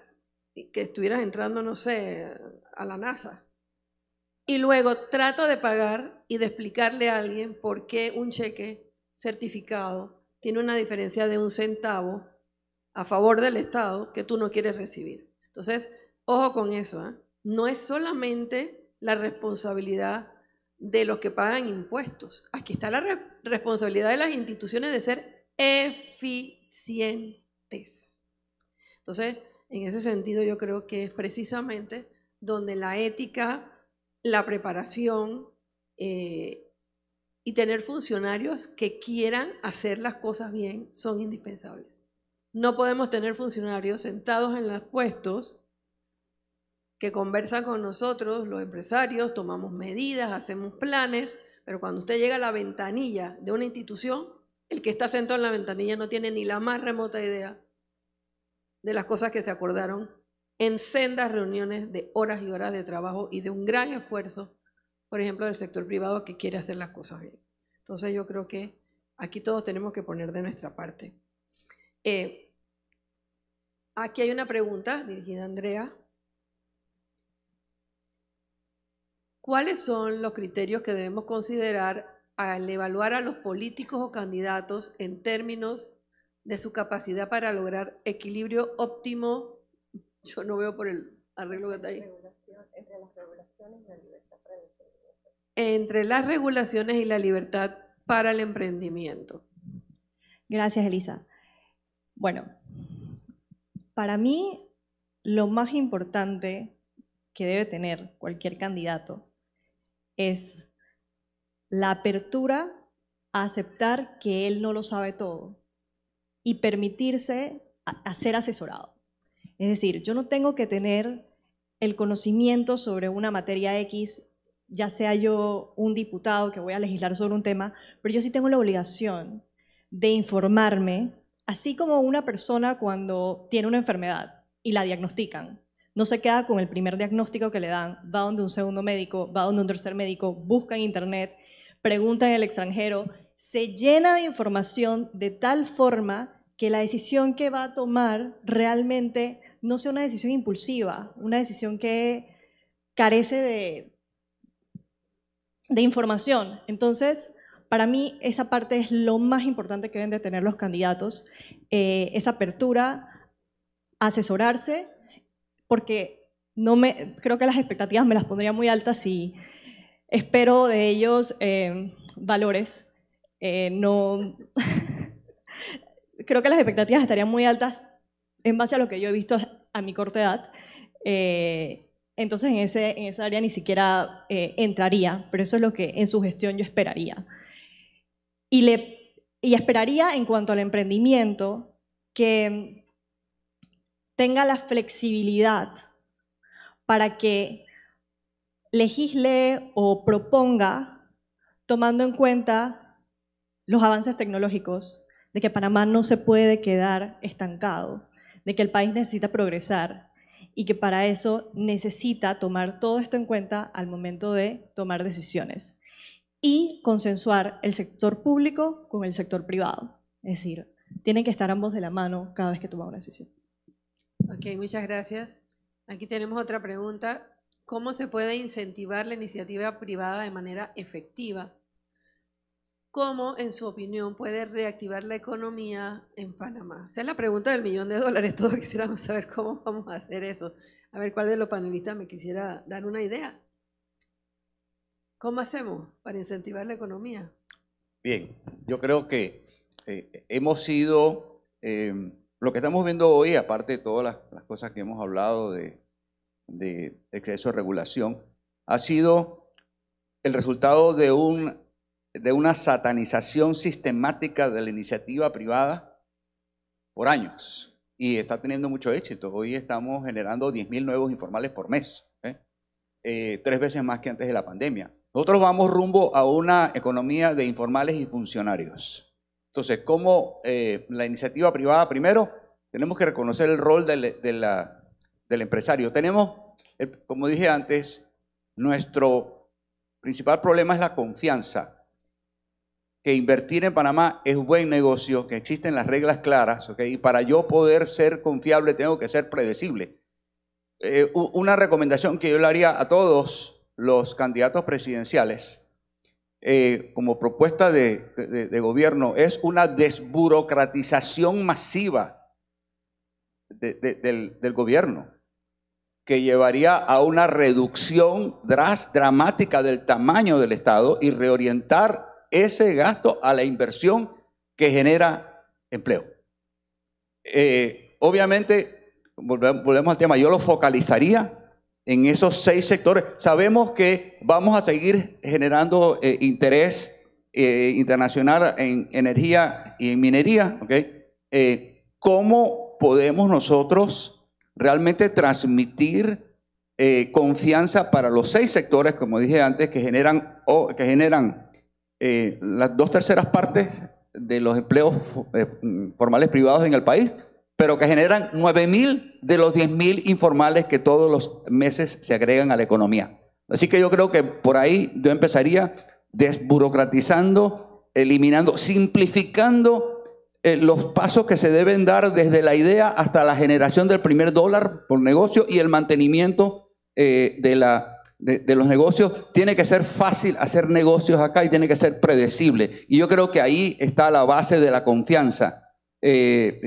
que estuvieras entrando, no sé, a la NASA. Y luego trato de pagar y de explicarle a alguien por qué un cheque certificado tiene una diferencia de un centavo a favor del Estado que tú no quieres recibir. Entonces, Ojo con eso, ¿eh? no es solamente la responsabilidad de los que pagan impuestos. Aquí está la responsabilidad de las instituciones de ser eficientes. Entonces, en ese sentido yo creo que es precisamente donde la ética, la preparación eh, y tener funcionarios que quieran hacer las cosas bien son indispensables. No podemos tener funcionarios sentados en los puestos que conversan con nosotros, los empresarios, tomamos medidas, hacemos planes, pero cuando usted llega a la ventanilla de una institución, el que está sentado en la ventanilla no tiene ni la más remota idea de las cosas que se acordaron en sendas reuniones de horas y horas de trabajo y de un gran esfuerzo, por ejemplo, del sector privado que quiere hacer las cosas bien. Entonces yo creo que aquí todos tenemos que poner de nuestra parte. Eh, aquí hay una pregunta dirigida a Andrea. ¿Cuáles son los criterios que debemos considerar al evaluar a los políticos o candidatos en términos de su capacidad para lograr equilibrio óptimo? Yo no veo por el arreglo que está ahí. Entre las regulaciones y la libertad para el emprendimiento. Entre las regulaciones y la libertad para el emprendimiento. Gracias, Elisa. Bueno, para mí lo más importante que debe tener cualquier candidato es la apertura a aceptar que él no lo sabe todo y permitirse a, ser asesorado. Es decir, yo no tengo que tener el conocimiento sobre una materia X, ya sea yo un diputado que voy a legislar sobre un tema, pero yo sí tengo la obligación de informarme, así como una persona cuando tiene una enfermedad y la diagnostican no se queda con el primer diagnóstico que le dan, va donde un segundo médico, va donde un tercer médico, busca en internet, pregunta en el extranjero, se llena de información de tal forma que la decisión que va a tomar realmente no sea una decisión impulsiva, una decisión que carece de, información. Entonces, para mí esa parte es lo más importante que deben de tener los candidatos, eh, esa apertura, asesorarse porque no me, creo que las expectativas me las pondría muy altas y espero de ellos eh, valores. Eh, no, creo que las expectativas estarían muy altas en base a lo que yo he visto a mi corta edad. Eh, entonces en, ese, en esa área ni siquiera entraría, pero eso es lo que en su gestión yo esperaría. Y, le, y esperaría en cuanto al emprendimiento que tenga la flexibilidad para que legisle o proponga tomando en cuenta los avances tecnológicos, de que Panamá no se puede quedar estancado, de que el país necesita progresar y que para eso necesita tomar todo esto en cuenta al momento de tomar decisiones y consensuar el sector público con el sector privado. Es decir, tienen que estar ambos de la mano cada vez que toma una decisión. Ok, muchas gracias. Aquí tenemos otra pregunta. ¿Cómo se puede incentivar la iniciativa privada de manera efectiva? ¿Cómo, en su opinión, puede reactivar la economía en Panamá? Esa es la pregunta del millón de dólares. Todos quisiéramos saber cómo vamos a hacer eso. A ver cuál de los panelistas me quisiera dar una idea. ¿Cómo hacemos para incentivar la economía? Bien, yo creo que eh, hemos sido eh, lo que estamos viendo hoy, aparte de todas las, cosas que hemos hablado de, exceso de regulación, ha sido el resultado de, un, de una satanización sistemática de la iniciativa privada por años y está teniendo mucho éxito. Hoy estamos generando 10.000 nuevos informales por mes, ¿eh? Eh, tres veces más que antes de la pandemia. Nosotros vamos rumbo a una economía de informales y funcionarios. Entonces, como eh, la iniciativa privada, primero, tenemos que reconocer el rol del, de del empresario. Tenemos, eh, como dije antes, nuestro principal problema es la confianza que invertir en Panamá es buen negocio, que existen las reglas claras, ¿ok? Y para yo poder ser confiable tengo que ser predecible. Eh, una recomendación que yo le haría a todos los candidatos presidenciales eh, como propuesta de, gobierno es una desburocratización masiva del, gobierno, que llevaría a una reducción dramática del tamaño del Estado y reorientar ese gasto a la inversión que genera empleo. Eh, obviamente, volvemos al tema, yo lo focalizaría en esos seis sectores. Sabemos que vamos a seguir generando eh, interés eh, internacional en energía y en minería. ¿okay? Eh, ¿Cómo podemos nosotros realmente transmitir confianza para los seis sectores, como dije antes, que generan, o, que generan las dos terceras partes de los empleos formales privados en el país? pero que generan 9.000 de los 10.000 mil informales que todos los meses se agregan a la economía. Así que yo creo que por ahí yo empezaría desburocratizando, eliminando, simplificando eh, los pasos que se deben dar desde la idea hasta la generación del primer dólar por negocio y el mantenimiento eh, de, la, de, los negocios. Tiene que ser fácil hacer negocios acá y tiene que ser predecible. Y yo creo que ahí está la base de la confianza. Eh,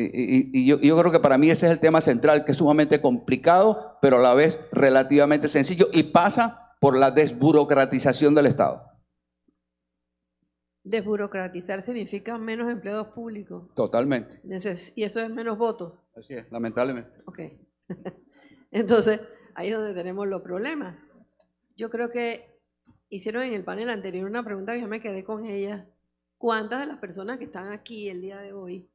y, yo, creo que para mí ese es el tema central, que es sumamente complicado, pero a la vez relativamente sencillo y pasa por la desburocratización del Estado. Desburocratizar significa menos empleos públicos. Totalmente. Y eso es menos votos. Así es, lamentablemente. Ok. Entonces, ahí es donde tenemos los problemas. Yo creo que hicieron en el panel anterior una pregunta que yo me quedé con ella. ¿Cuántas de las personas que están aquí el día de hoy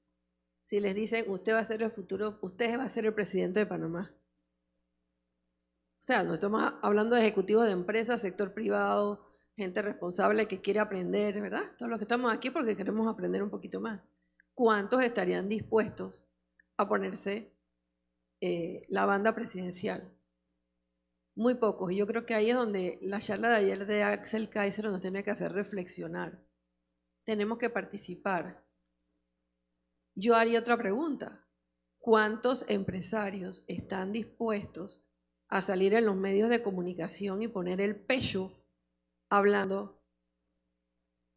si les dicen, usted va a ser el futuro, usted va a ser el presidente de Panamá? O sea, no estamos hablando de ejecutivos de empresas, sector privado, gente responsable que quiere aprender, ¿verdad? Todos los que estamos aquí porque queremos aprender un poquito más. ¿Cuántos estarían dispuestos a ponerse eh, la banda presidencial? Muy pocos. Y yo creo que ahí es donde la charla de ayer de Axel Kaiser nos tiene que hacer reflexionar. Tenemos que participar. Yo haría otra pregunta. ¿Cuántos empresarios están dispuestos a salir en los medios de comunicación y poner el pecho hablando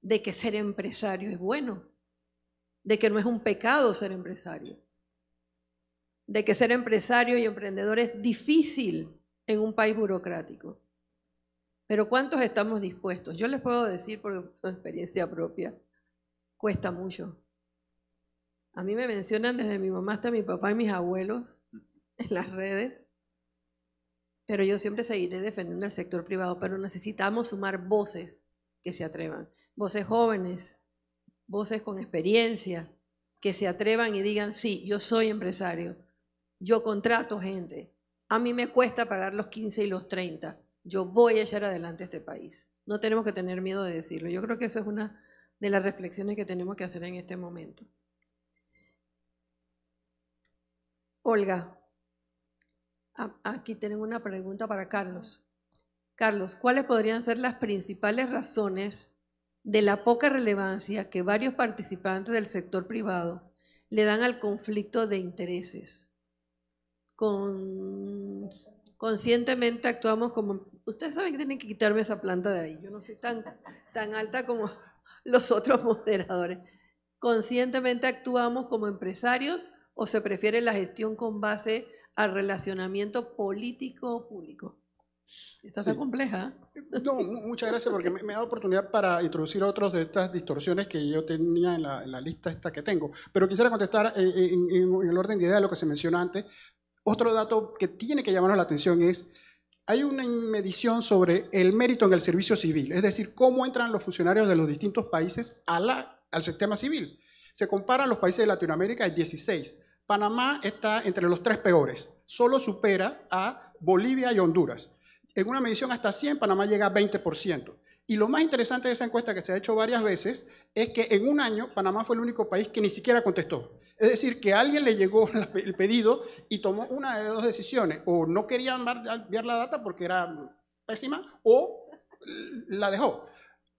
de que ser empresario es bueno, de que no es un pecado ser empresario, de que ser empresario y emprendedor es difícil en un país burocrático. Pero ¿cuántos estamos dispuestos? Yo les puedo decir por experiencia propia, cuesta mucho. A mí me mencionan desde mi mamá hasta mi papá y mis abuelos en las redes, pero yo siempre seguiré defendiendo el sector privado, pero necesitamos sumar voces que se atrevan, voces jóvenes, voces con experiencia, que se atrevan y digan, sí, yo soy empresario, yo contrato gente, a mí me cuesta pagar los 15 y los 30, yo voy a echar adelante este país. No tenemos que tener miedo de decirlo. Yo creo que eso es una de las reflexiones que tenemos que hacer en este momento. Olga, aquí tenemos una pregunta para Carlos. Carlos, ¿cuáles podrían ser las principales razones de la poca relevancia que varios participantes del sector privado le dan al conflicto de intereses? Con, conscientemente actuamos como... Ustedes saben que tienen que quitarme esa planta de ahí. Yo no soy tan, tan alta como los otros moderadores. Conscientemente actuamos como empresarios o se prefiere la gestión con base al relacionamiento político público? Esta está compleja. ¿eh? No, muchas gracias porque me, me, ha dado oportunidad para introducir otros de estas distorsiones que yo tenía en la, lista esta que tengo. Pero quisiera contestar eh, eh, en, el orden de idea de lo que se mencionó antes. Otro dato que tiene que llamarnos la atención es, hay una medición sobre el mérito en el servicio civil, es decir, cómo entran los funcionarios de los distintos países a la, al sistema civil. Se comparan los países de Latinoamérica, hay 16. Panamá está entre los tres peores, solo supera a Bolivia y Honduras. En una medición hasta 100, Panamá llega a 20%. Y lo más interesante de esa encuesta que se ha hecho varias veces es que en un año Panamá fue el único país que ni siquiera contestó. Es decir, que alguien le llegó el pedido y tomó una de dos decisiones. O no quería enviar la data porque era pésima o la dejó.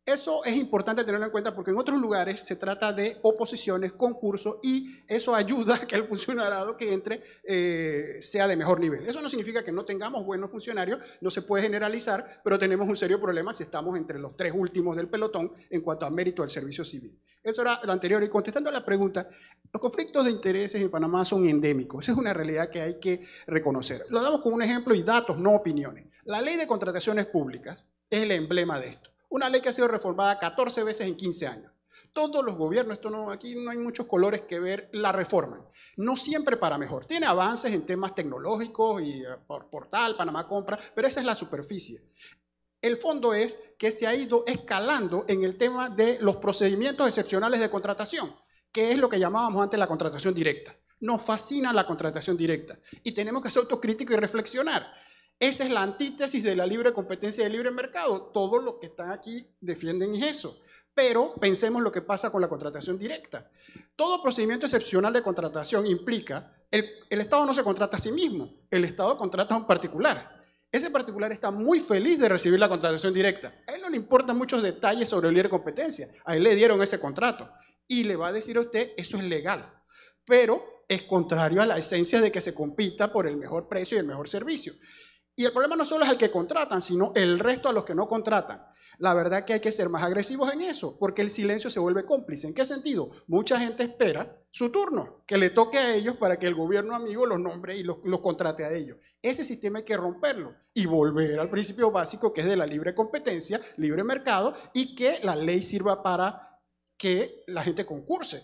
Eso es importante tenerlo en cuenta porque en otros lugares se trata de oposiciones, concursos y eso ayuda a que el funcionario que entre eh, sea de mejor nivel. Eso no significa que no tengamos buenos funcionarios, no se puede generalizar, pero tenemos un serio problema si estamos entre los tres últimos del pelotón en cuanto a mérito del servicio civil. Eso era lo anterior. Y contestando a la pregunta, los conflictos de intereses en Panamá son endémicos. Esa es una realidad que hay que reconocer. Lo damos con un ejemplo y datos, no opiniones. La ley de contrataciones públicas es el emblema de esto. Una ley que ha sido reformada 14 veces en 15 años. Todos los gobiernos, esto no, aquí no hay muchos colores que ver, la reforman. No siempre para mejor. Tiene avances en temas tecnológicos y eh, por portal, Panamá compra, pero esa es la superficie. El fondo es que se ha ido escalando en el tema de los procedimientos excepcionales de contratación, que es lo que llamábamos antes la contratación directa. Nos fascina la contratación directa y tenemos que ser autocríticos y reflexionar. Esa es la antítesis de la libre competencia y el libre mercado. Todo lo que están aquí defienden es eso. Pero pensemos lo que pasa con la contratación directa. Todo procedimiento excepcional de contratación implica, el, el Estado no se contrata a sí mismo, el Estado contrata a un particular. Ese particular está muy feliz de recibir la contratación directa. A él no le importan muchos detalles sobre el libre competencia. A él le dieron ese contrato. Y le va a decir a usted, eso es legal. Pero es contrario a la esencia de que se compita por el mejor precio y el mejor servicio. Y el problema no solo es el que contratan, sino el resto a los que no contratan. La verdad es que hay que ser más agresivos en eso, porque el silencio se vuelve cómplice. ¿En qué sentido? Mucha gente espera su turno, que le toque a ellos para que el gobierno amigo los nombre y los, los contrate a ellos. Ese sistema hay que romperlo y volver al principio básico que es de la libre competencia, libre mercado y que la ley sirva para que la gente concurse.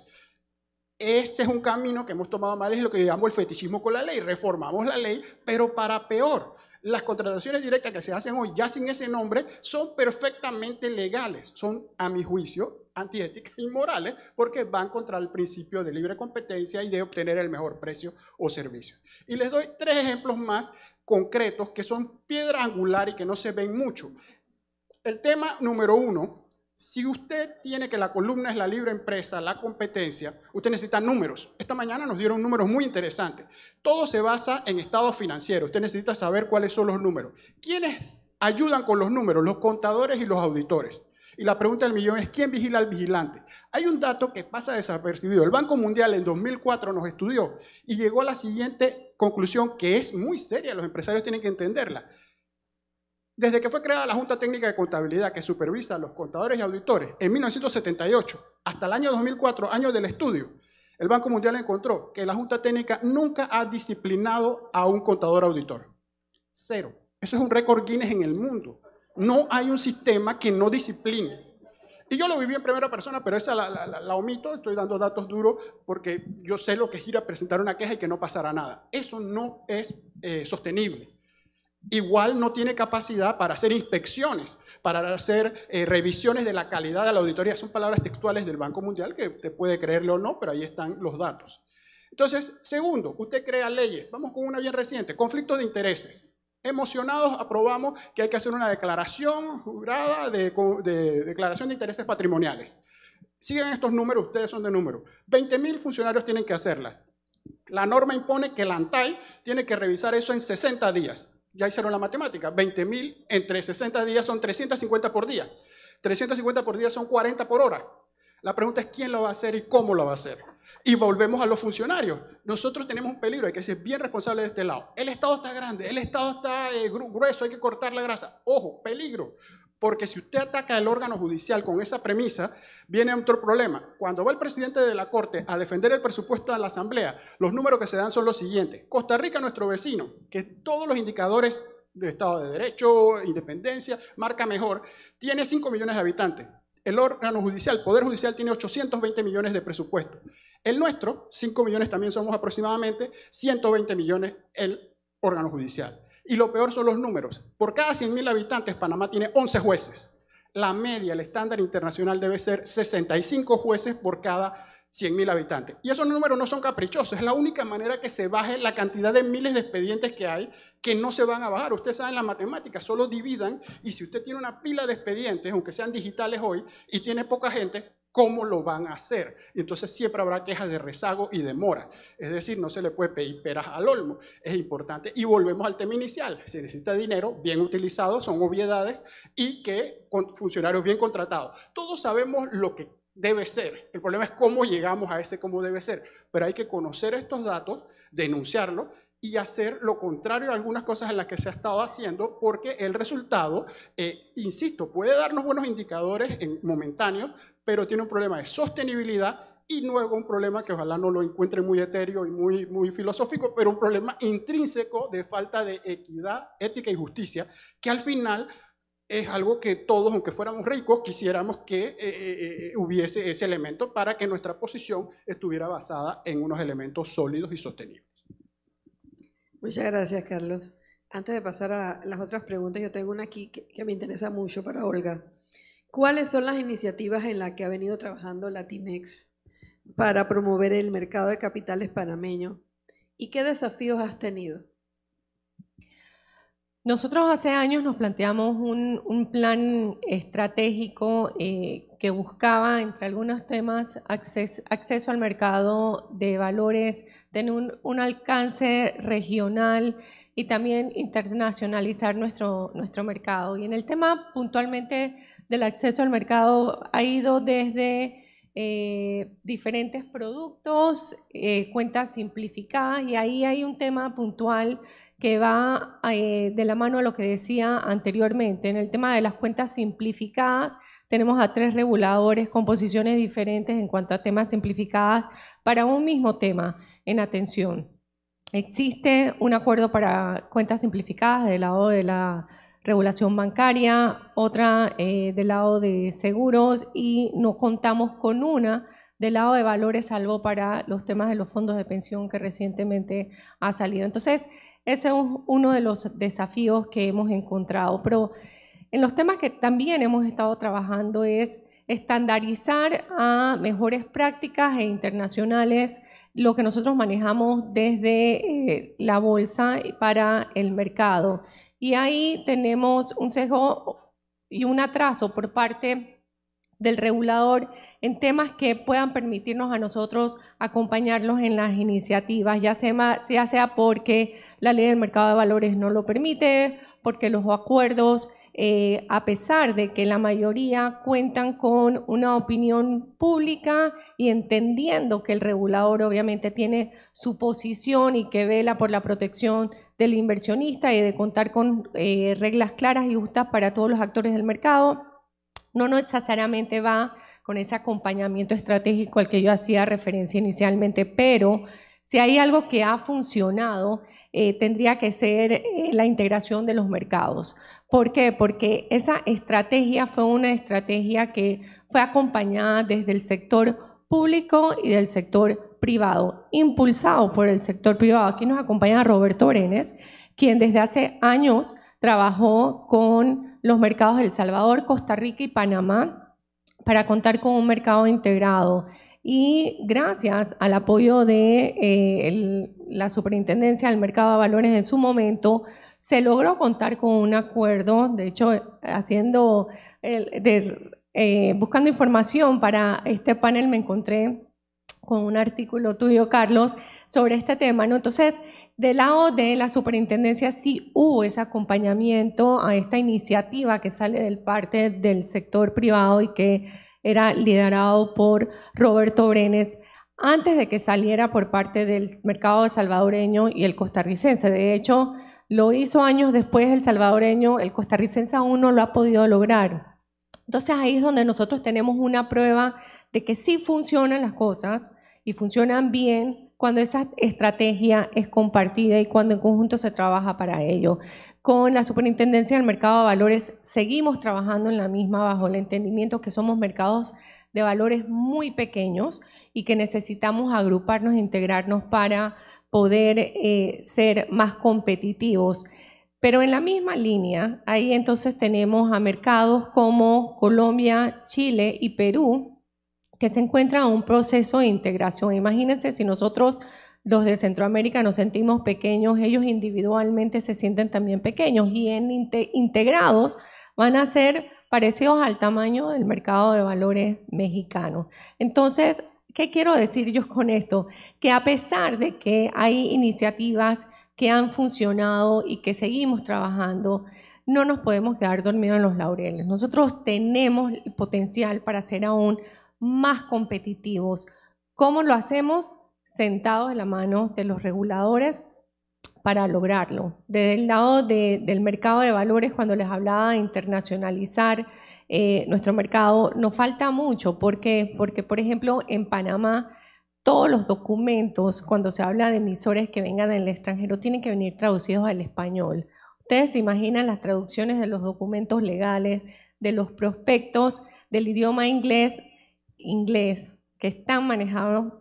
Ese es un camino que hemos tomado mal, es lo que llamamos el fetichismo con la ley. Reformamos la ley, pero para peor las contrataciones directas que se hacen hoy, ya sin ese nombre, son perfectamente legales, son, a mi juicio, antiéticas y morales, porque van contra el principio de libre competencia y de obtener el mejor precio o servicio. Y les doy tres ejemplos más concretos que son piedra angular y que no se ven mucho. El tema número uno si usted tiene que la columna es la libre empresa, la competencia, usted necesita números. Esta mañana nos dieron números muy interesantes. Todo se basa en estados financieros. Usted necesita saber cuáles son los números. ¿Quiénes ayudan con los números? Los contadores y los auditores. Y la pregunta del millón es, ¿quién vigila al vigilante? Hay un dato que pasa desapercibido. El Banco Mundial en 2004 nos estudió y llegó a la siguiente conclusión que es muy seria, los empresarios tienen que entenderla. Desde que fue creada la Junta Técnica de Contabilidad que supervisa a los contadores y auditores en 1978 hasta el año 2004, año del estudio, el Banco Mundial encontró que la Junta Técnica nunca ha disciplinado a un contador auditor. Cero. Eso es un récord Guinness en el mundo. No hay un sistema que no discipline. Y yo lo viví en primera persona, pero esa la, omito, estoy dando datos duros porque yo sé lo que gira presentar una queja y que no pasará nada. Eso no es eh, sostenible igual no tiene capacidad para hacer inspecciones, para hacer eh, revisiones de la calidad de la auditoría. Son palabras textuales del Banco Mundial que te puede creerle o no, pero ahí están los datos. Entonces, segundo, usted crea leyes. Vamos con una bien reciente, conflictos de intereses. Emocionados aprobamos que hay que hacer una declaración jurada de, declaración de intereses patrimoniales. Siguen estos números, ustedes son de número. 20.000 funcionarios tienen que hacerlas. La norma impone que la ANTAI tiene que revisar eso en 60 días. Ya hicieron la matemática. 20.000 entre 60 días son 350 por día. 350 por día son 40 por hora. La pregunta es quién lo va a hacer y cómo lo va a hacer. Y volvemos a los funcionarios. Nosotros tenemos un peligro, hay que ser bien responsable de este lado. El Estado está grande, el Estado está eh, grueso, hay que cortar la grasa. Ojo, peligro. Porque si usted ataca el órgano judicial con esa premisa, Viene otro problema. Cuando va el presidente de la Corte a defender el presupuesto a la Asamblea, los números que se dan son los siguientes. Costa Rica, nuestro vecino, que todos los indicadores de Estado de Derecho, independencia, marca mejor, tiene 5 millones de habitantes. El órgano judicial, el Poder Judicial, tiene 820 millones de presupuesto. El nuestro, 5 millones también somos aproximadamente, 120 millones el órgano judicial. Y lo peor son los números. Por cada 100.000 habitantes, Panamá tiene 11 jueces la media, el estándar internacional debe ser 65 jueces por cada 100.000 habitantes. Y esos números no son caprichosos, es la única manera que se baje la cantidad de miles de expedientes que hay que no se van a bajar. Ustedes saben la matemática, solo dividan y si usted tiene una pila de expedientes, aunque sean digitales hoy, y tiene poca gente, cómo lo van a hacer. Y entonces siempre habrá quejas de rezago y demora. Es decir, no se le puede pedir peras al olmo. Es importante. Y volvemos al tema inicial. Se necesita dinero bien utilizado, son obviedades, y que con funcionarios bien contratados. Todos sabemos lo que debe ser. El problema es cómo llegamos a ese cómo debe ser. Pero hay que conocer estos datos, denunciarlo y hacer lo contrario a algunas cosas en las que se ha estado haciendo, porque el resultado, eh, insisto, puede darnos buenos indicadores en momentáneos, pero tiene un problema de sostenibilidad y luego un problema que ojalá no lo encuentre muy etéreo y muy, muy filosófico, pero un problema intrínseco de falta de equidad, ética y justicia, que al final es algo que todos, aunque fuéramos ricos, quisiéramos que eh, eh, hubiese ese elemento para que nuestra posición estuviera basada en unos elementos sólidos y sostenibles. Muchas gracias, Carlos. Antes de pasar a las otras preguntas, yo tengo una aquí que, me interesa mucho para Olga. ¿Cuáles son las iniciativas en las que ha venido trabajando Latinex para promover el mercado de capitales panameño? ¿Y qué desafíos has tenido? Nosotros hace años nos planteamos un, plan estratégico eh, que buscaba, entre algunos temas, acceso, al mercado de valores, tener un, alcance regional y también internacionalizar nuestro, nuestro mercado. Y en el tema puntualmente del acceso al mercado ha ido desde eh, diferentes productos, eh, cuentas simplificadas, y ahí hay un tema puntual que va eh, de la mano a lo que decía anteriormente. En el tema de las cuentas simplificadas, tenemos a tres reguladores con posiciones diferentes en cuanto a temas simplificadas para un mismo tema en atención. Existe un acuerdo para cuentas simplificadas del lado de la regulación bancaria, otra eh, del lado de seguros y no contamos con una del lado de valores, salvo para los temas de los fondos de pensión que recientemente ha salido. Entonces, ese es uno de los desafíos que hemos encontrado. Pero en los temas que también hemos estado trabajando es estandarizar a mejores prácticas e internacionales lo que nosotros manejamos desde eh, la bolsa para el mercado. Y ahí tenemos un sesgo y un atraso por parte del regulador en temas que puedan permitirnos a nosotros acompañarlos en las iniciativas, ya sea, porque la ley del mercado de valores no lo permite, porque los acuerdos, eh, a pesar de que la mayoría cuentan con una opinión pública y entendiendo que el regulador obviamente tiene su posición y que vela por la protección del inversionista y de contar con eh, reglas claras y justas para todos los actores del mercado, no necesariamente va con ese acompañamiento estratégico al que yo hacía referencia inicialmente, pero si hay algo que ha funcionado, eh, tendría que ser eh, la integración de los mercados. ¿Por qué? Porque esa estrategia fue una estrategia que fue acompañada desde el sector público y del sector privado, impulsado por el sector privado. Aquí nos acompaña Roberto Brenes, quien desde hace años trabajó con los mercados de El Salvador, Costa Rica y Panamá para contar con un mercado integrado. Y gracias al apoyo de eh, la Superintendencia del Mercado de Valores en su momento, se logró contar con un acuerdo, de hecho, haciendo, eh, buscando información para este panel me encontré con un artículo tuyo, Carlos, sobre este tema. Entonces, de lado de la superintendencia, sí hubo ese acompañamiento a esta iniciativa que sale del parte del sector privado y que era liderado por Roberto Brenes antes de que saliera por parte del mercado salvadoreño y el costarricense. De hecho, lo hizo años después el salvadoreño, el costarricense aún no lo ha podido lograr. Entonces ahí es donde nosotros tenemos una prueba de que sí funcionan las cosas y funcionan bien cuando esa estrategia es compartida y cuando en conjunto se trabaja para ello. Con la Superintendencia del Mercado de Valores seguimos trabajando en la misma bajo el entendimiento que somos mercados de valores muy pequeños y que necesitamos agruparnos e integrarnos para poder eh, ser más competitivos. Pero en la misma línea, ahí entonces tenemos a mercados como Colombia, Chile y Perú, que se encuentra en un proceso de integración. Imagínense si nosotros los de Centroamérica nos sentimos pequeños, ellos individualmente se sienten también pequeños y integrados van a ser parecidos al tamaño del mercado de valores mexicano. Entonces, ¿qué quiero decir yo con esto? Que a pesar de que hay iniciativas que han funcionado y que seguimos trabajando, no nos podemos quedar dormidos en los laureles. Nosotros tenemos el potencial para ser aún más competitivos. ¿Cómo lo hacemos? Sentados en la mano de los reguladores para lograrlo. Desde el lado del mercado de valores, cuando les hablaba de internacionalizar eh, nuestro mercado, nos falta mucho. ¿Por qué? Porque, por ejemplo, en Panamá, todos los documentos, cuando se habla de emisores que vengan del extranjero, tienen que venir traducidos al español. Ustedes se imaginan las traducciones de los documentos legales, de los prospectos del idioma inglés inglés que están manejados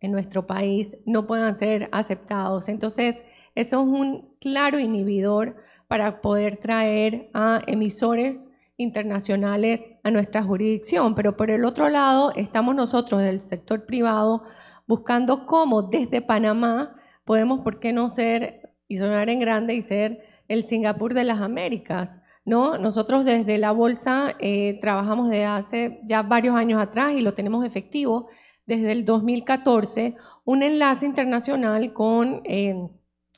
en nuestro país no puedan ser aceptados. Entonces, eso es un claro inhibidor para poder traer a emisores internacionales a nuestra jurisdicción. Pero por el otro lado, estamos nosotros del sector privado buscando cómo desde Panamá podemos, ¿por qué no ser y sonar en grande y ser el Singapur de las Américas? ¿no? Nosotros desde la bolsa eh, trabajamos desde hace ya varios años atrás y lo tenemos efectivo desde el 2014, un enlace internacional con eh,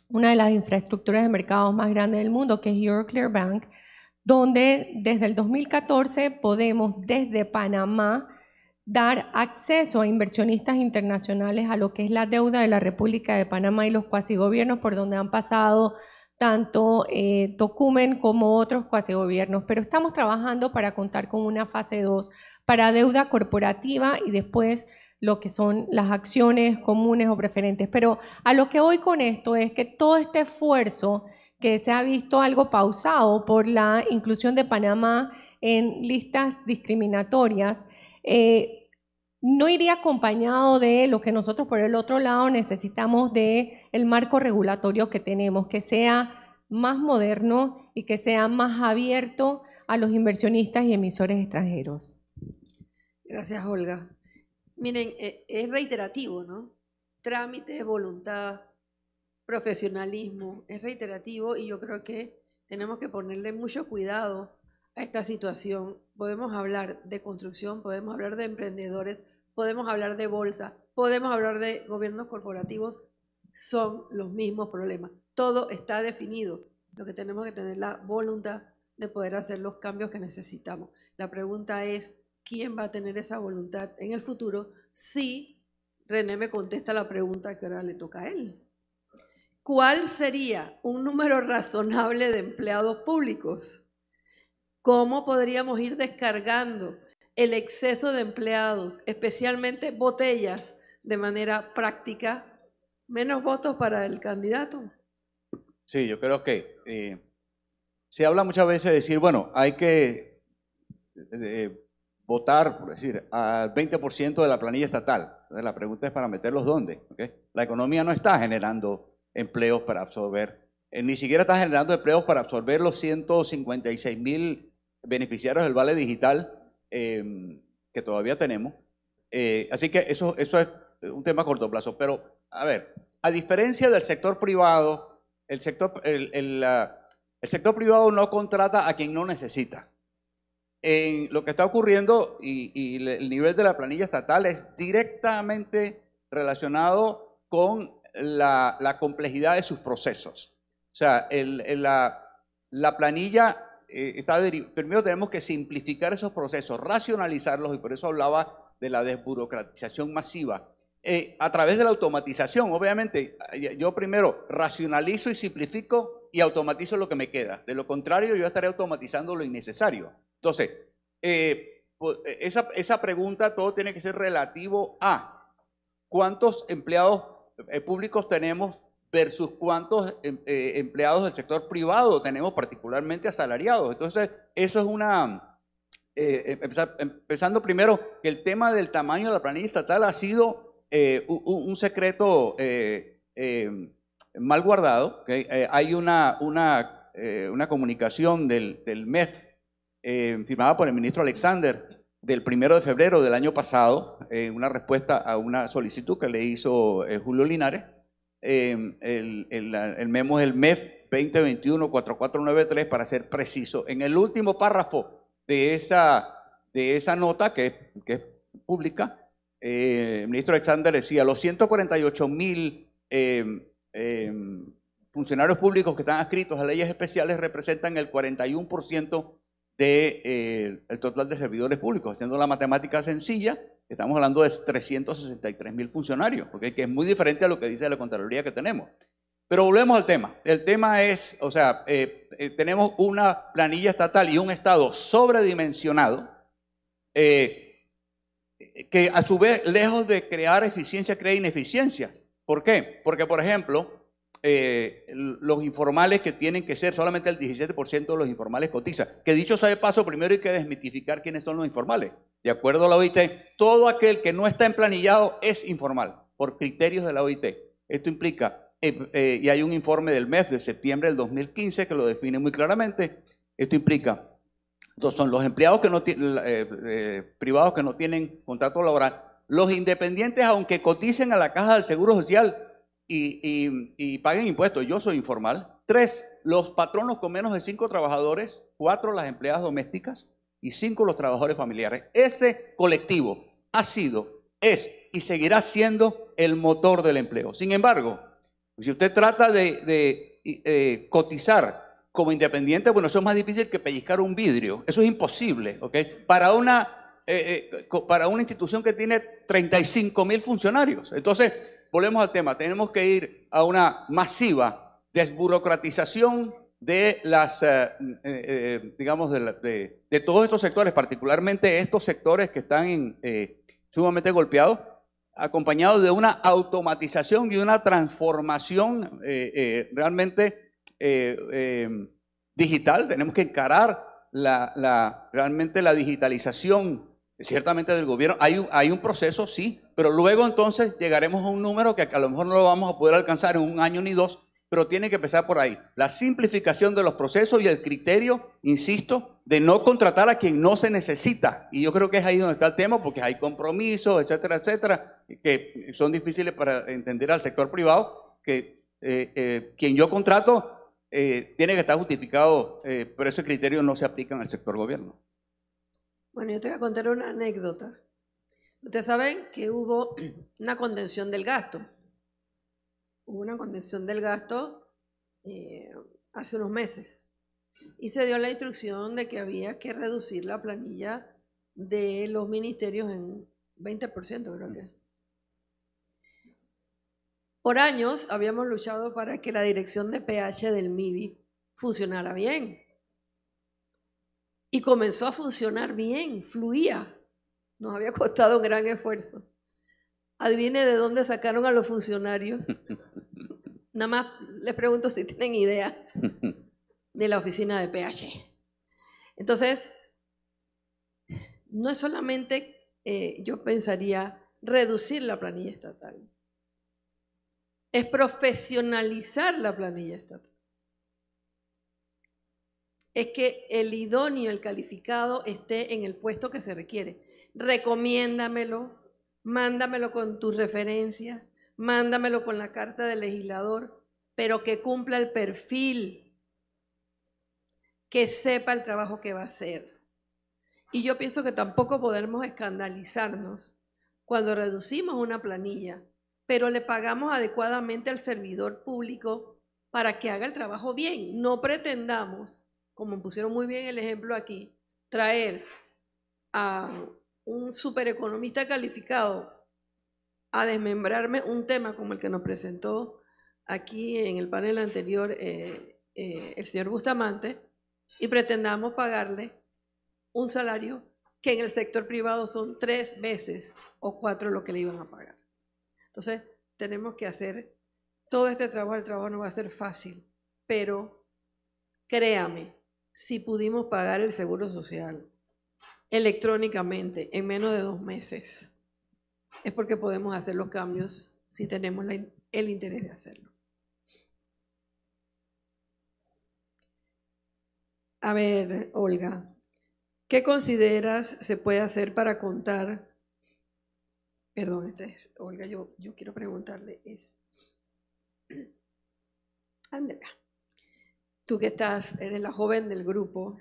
una de las infraestructuras de mercados más grandes del mundo, que es Euroclear Bank, donde desde el 2014 podemos desde Panamá dar acceso a inversionistas internacionales a lo que es la deuda de la República de Panamá y los gobiernos por donde han pasado tanto eh, Tocumen como otros cuasi gobiernos, pero estamos trabajando para contar con una fase 2 para deuda corporativa y después lo que son las acciones comunes o preferentes. Pero a lo que voy con esto es que todo este esfuerzo que se ha visto algo pausado por la inclusión de Panamá en listas discriminatorias, eh, no iría acompañado de lo que nosotros por el otro lado necesitamos de el marco regulatorio que tenemos, que sea más moderno y que sea más abierto a los inversionistas y emisores extranjeros. Gracias, Olga. Miren, e, es reiterativo, ¿no? Trámite, voluntad, profesionalismo, es reiterativo y yo creo que tenemos que ponerle mucho cuidado a esta situación. Podemos hablar de construcción, podemos hablar de emprendedores, podemos hablar de bolsa, podemos hablar de gobiernos corporativos, son los mismos problemas. Todo está definido. Lo que tenemos que tener la voluntad de poder hacer los cambios que necesitamos. La pregunta es, ¿quién va a tener esa voluntad en el futuro si René me contesta la pregunta que ahora le toca a él? ¿Cuál sería un número razonable de empleados públicos? ¿Cómo podríamos ir descargando el exceso de empleados, especialmente botellas, de manera práctica menos votos para el candidato. Sí, yo creo que eh, se habla muchas veces de decir, bueno, hay que eh, eh, votar, por decir, al 20% de la planilla estatal. la pregunta es para meterlos dónde. La economía no está generando empleos para absorber, ni siquiera está generando empleos para absorber los 156 mil beneficiarios del vale digital em, que todavía tenemos. así que eso, eso es un tema a corto plazo, pero a ver, a diferencia del sector privado, el sector, el, sector privado no contrata a quien no necesita. lo que está ocurriendo y, el nivel de la planilla estatal es directamente relacionado con la, complejidad de sus procesos. O sea, la, planilla eh, está primero tenemos que simplificar esos procesos, racionalizarlos y por eso hablaba de la desburocratización masiva eh, a través de la automatización, obviamente, eh, yo primero racionalizo y simplifico y automatizo lo que me queda. De lo contrario, yo estaré automatizando lo innecesario. Entonces, eh, esa, pregunta todo tiene que ser relativo a cuántos empleados públicos tenemos versus cuántos em, empleados del sector privado tenemos, particularmente asalariados. Entonces, eso es una... Em, empezando primero, que el tema del tamaño de la planilla estatal ha sido eh, un, secreto eh, eh, mal guardado. hay una, una, comunicación del, MEF firmada por el ministro Alexander del primero de febrero del año pasado, una respuesta a una solicitud que le hizo Julio Linares. El, el, el memo del MEF 2021-4493, para ser preciso. En el último párrafo de esa, de esa nota, que, que es pública, eh, el ministro Alexander decía, los 148 mil eh, eh, funcionarios públicos que están adscritos a leyes especiales representan el 41% del total de servidores públicos. Haciendo la matemática sencilla, estamos hablando de 363 mil funcionarios, porque es muy diferente a lo que dice la Contraloría que tenemos. Pero volvemos al tema. El tema es, o sea, tenemos una planilla estatal y un Estado sobredimensionado, eh, que a su vez, lejos de crear eficiencia, crea ineficiencia. ¿Por qué? Porque, por ejemplo, eh, los informales que tienen que ser, solamente el 17% de los informales cotiza. Que dicho sea de paso, primero hay que desmitificar quiénes son los informales. De acuerdo a la OIT, todo aquel que no está emplanillado es informal, por criterios de la OIT. Esto implica, eh, eh, y hay un informe del MEF de septiembre del 2015 que lo define muy claramente, esto implica entonces, son los empleados que no eh, eh, privados que no tienen contrato laboral. Los independientes, aunque coticen a la caja del Seguro Social y, paguen impuestos, yo soy informal. Tres, los patronos con menos de cinco trabajadores. Cuatro, las empleadas domésticas. Y cinco, los trabajadores familiares. Ese colectivo ha sido, es y seguirá siendo el motor del empleo. Sin embargo, si usted trata de, de eh, cotizar como independiente, bueno, eso es más difícil que pellizcar un vidrio, eso es imposible, ¿ok? Para una, eh, eh, para una institución que tiene 35 mil funcionarios. Entonces, volvemos al tema, tenemos que ir a una masiva desburocratización de las, eh, digamos, de, todos estos sectores, particularmente estos sectores que están sumamente golpeados, acompañados de una automatización y una transformación realmente eh, eh, digital, tenemos que encarar la, realmente la digitalización, ciertamente del gobierno. Hay un, hay un proceso, sí, pero luego entonces llegaremos a un número que a lo mejor no lo vamos a poder alcanzar en un año ni dos, pero tiene que empezar por ahí. La simplificación de los procesos y el criterio, insisto, de no contratar a quien no se necesita. Y yo creo que es ahí donde está el tema, porque hay compromisos, etcétera, etcétera, que son difíciles para entender al sector privado, que eh, quien yo contrato eh, tiene que estar justificado, eh, pero ese criterio no se aplica en el sector gobierno. Bueno, yo te voy a contar una anécdota. Ustedes saben que hubo una contención del gasto. Hubo una contención del gasto eh, hace unos meses. Y se dio la instrucción de que había que reducir la planilla de los ministerios en 20%, creo que. Por años habíamos luchado para que la dirección de pH del MIBI funcionara bien. Y comenzó a funcionar bien, fluía. Nos había costado un gran esfuerzo. Adivine de dónde sacaron a los funcionarios. Nada más les pregunto si tienen idea de la oficina de pH. Entonces, no es solamente, eh, yo pensaría, reducir la planilla estatal es profesionalizar la planilla estatal. Es que el idóneo, el calificado, esté en el puesto que se requiere. Recomiéndamelo, mándamelo con tus referencias, mándamelo con la carta del legislador, pero que cumpla el perfil, que sepa el trabajo que va a hacer. Y yo pienso que tampoco podemos escandalizarnos cuando reducimos una planilla pero le pagamos adecuadamente al servidor público para que haga el trabajo bien. No pretendamos, como pusieron muy bien el ejemplo aquí, traer a un supereconomista calificado a desmembrarme un tema como el que nos presentó aquí en el panel anterior eh, eh, el señor Bustamante y pretendamos pagarle un salario que en el sector privado son tres veces o cuatro lo que le iban a pagar. Entonces, tenemos que hacer todo este trabajo, el trabajo no va a ser fácil, pero créame, si pudimos pagar el seguro social electrónicamente en menos de dos meses, es porque podemos hacer los cambios si tenemos el interés de hacerlo. A ver, Olga, ¿qué consideras se puede hacer para contar Perdón, Olga, yo, yo quiero preguntarle, es, Andrea, tú que estás, eres la joven del grupo,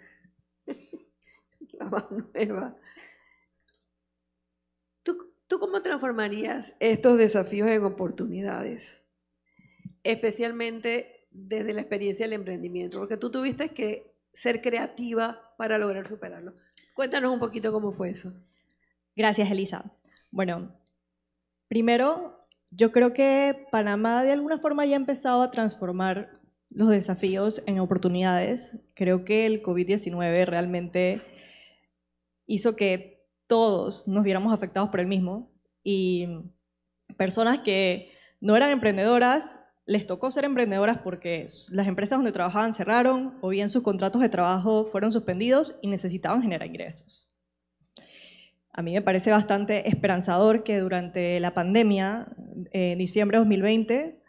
la más nueva, ¿tú, ¿tú cómo transformarías estos desafíos en oportunidades? Especialmente desde la experiencia del emprendimiento, porque tú tuviste que ser creativa para lograr superarlo. Cuéntanos un poquito cómo fue eso. Gracias, Elisa. Bueno, Primero, yo creo que Panamá de alguna forma ya ha empezado a transformar los desafíos en oportunidades. Creo que el COVID-19 realmente hizo que todos nos viéramos afectados por el mismo y personas que no eran emprendedoras les tocó ser emprendedoras porque las empresas donde trabajaban cerraron o bien sus contratos de trabajo fueron suspendidos y necesitaban generar ingresos. A mí me parece bastante esperanzador que durante la pandemia, en eh, diciembre de 2020,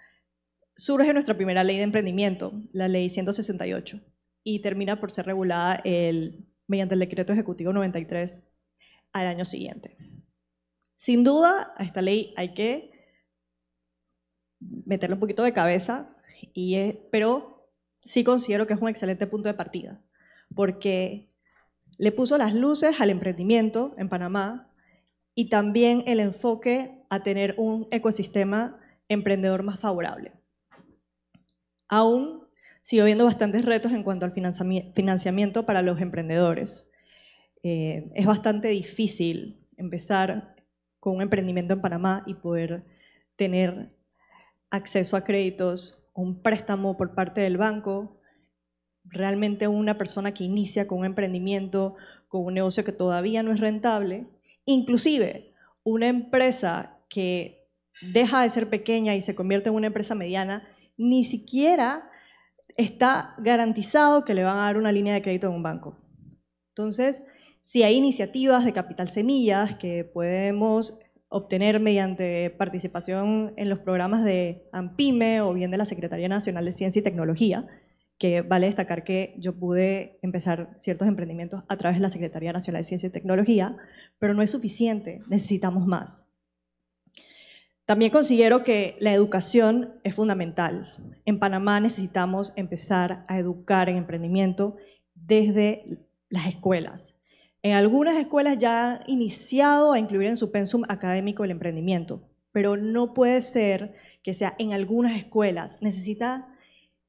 surge nuestra primera ley de emprendimiento, la ley 168, y termina por ser regulada el, mediante el decreto ejecutivo 93 al año siguiente. Sin duda, a esta ley hay que meterle un poquito de cabeza, y pero sí considero que es un excelente punto de partida, porque le puso las luces al emprendimiento en Panamá y también el enfoque a tener un ecosistema emprendedor más favorable. Aún sigue habiendo bastantes retos en cuanto al financiamiento para los emprendedores. Eh, es bastante difícil empezar con un emprendimiento en Panamá y poder tener acceso a créditos, un préstamo por parte del banco realmente una persona que inicia con un emprendimiento, con un negocio que todavía no es rentable, inclusive una empresa que deja de ser pequeña y se convierte en una empresa mediana, ni siquiera está garantizado que le van a dar una línea de crédito en un banco. Entonces, si hay iniciativas de capital semillas que podemos obtener mediante participación en los programas de AMPIME o bien de la Secretaría Nacional de Ciencia y Tecnología, que vale destacar que yo pude empezar ciertos emprendimientos a través de la Secretaría Nacional de Ciencia y Tecnología, pero no es suficiente, necesitamos más. También considero que la educación es fundamental. En Panamá necesitamos empezar a educar en emprendimiento desde las escuelas. En algunas escuelas ya han iniciado a incluir en su pensum académico el emprendimiento, pero no puede ser que sea en algunas escuelas. Necesita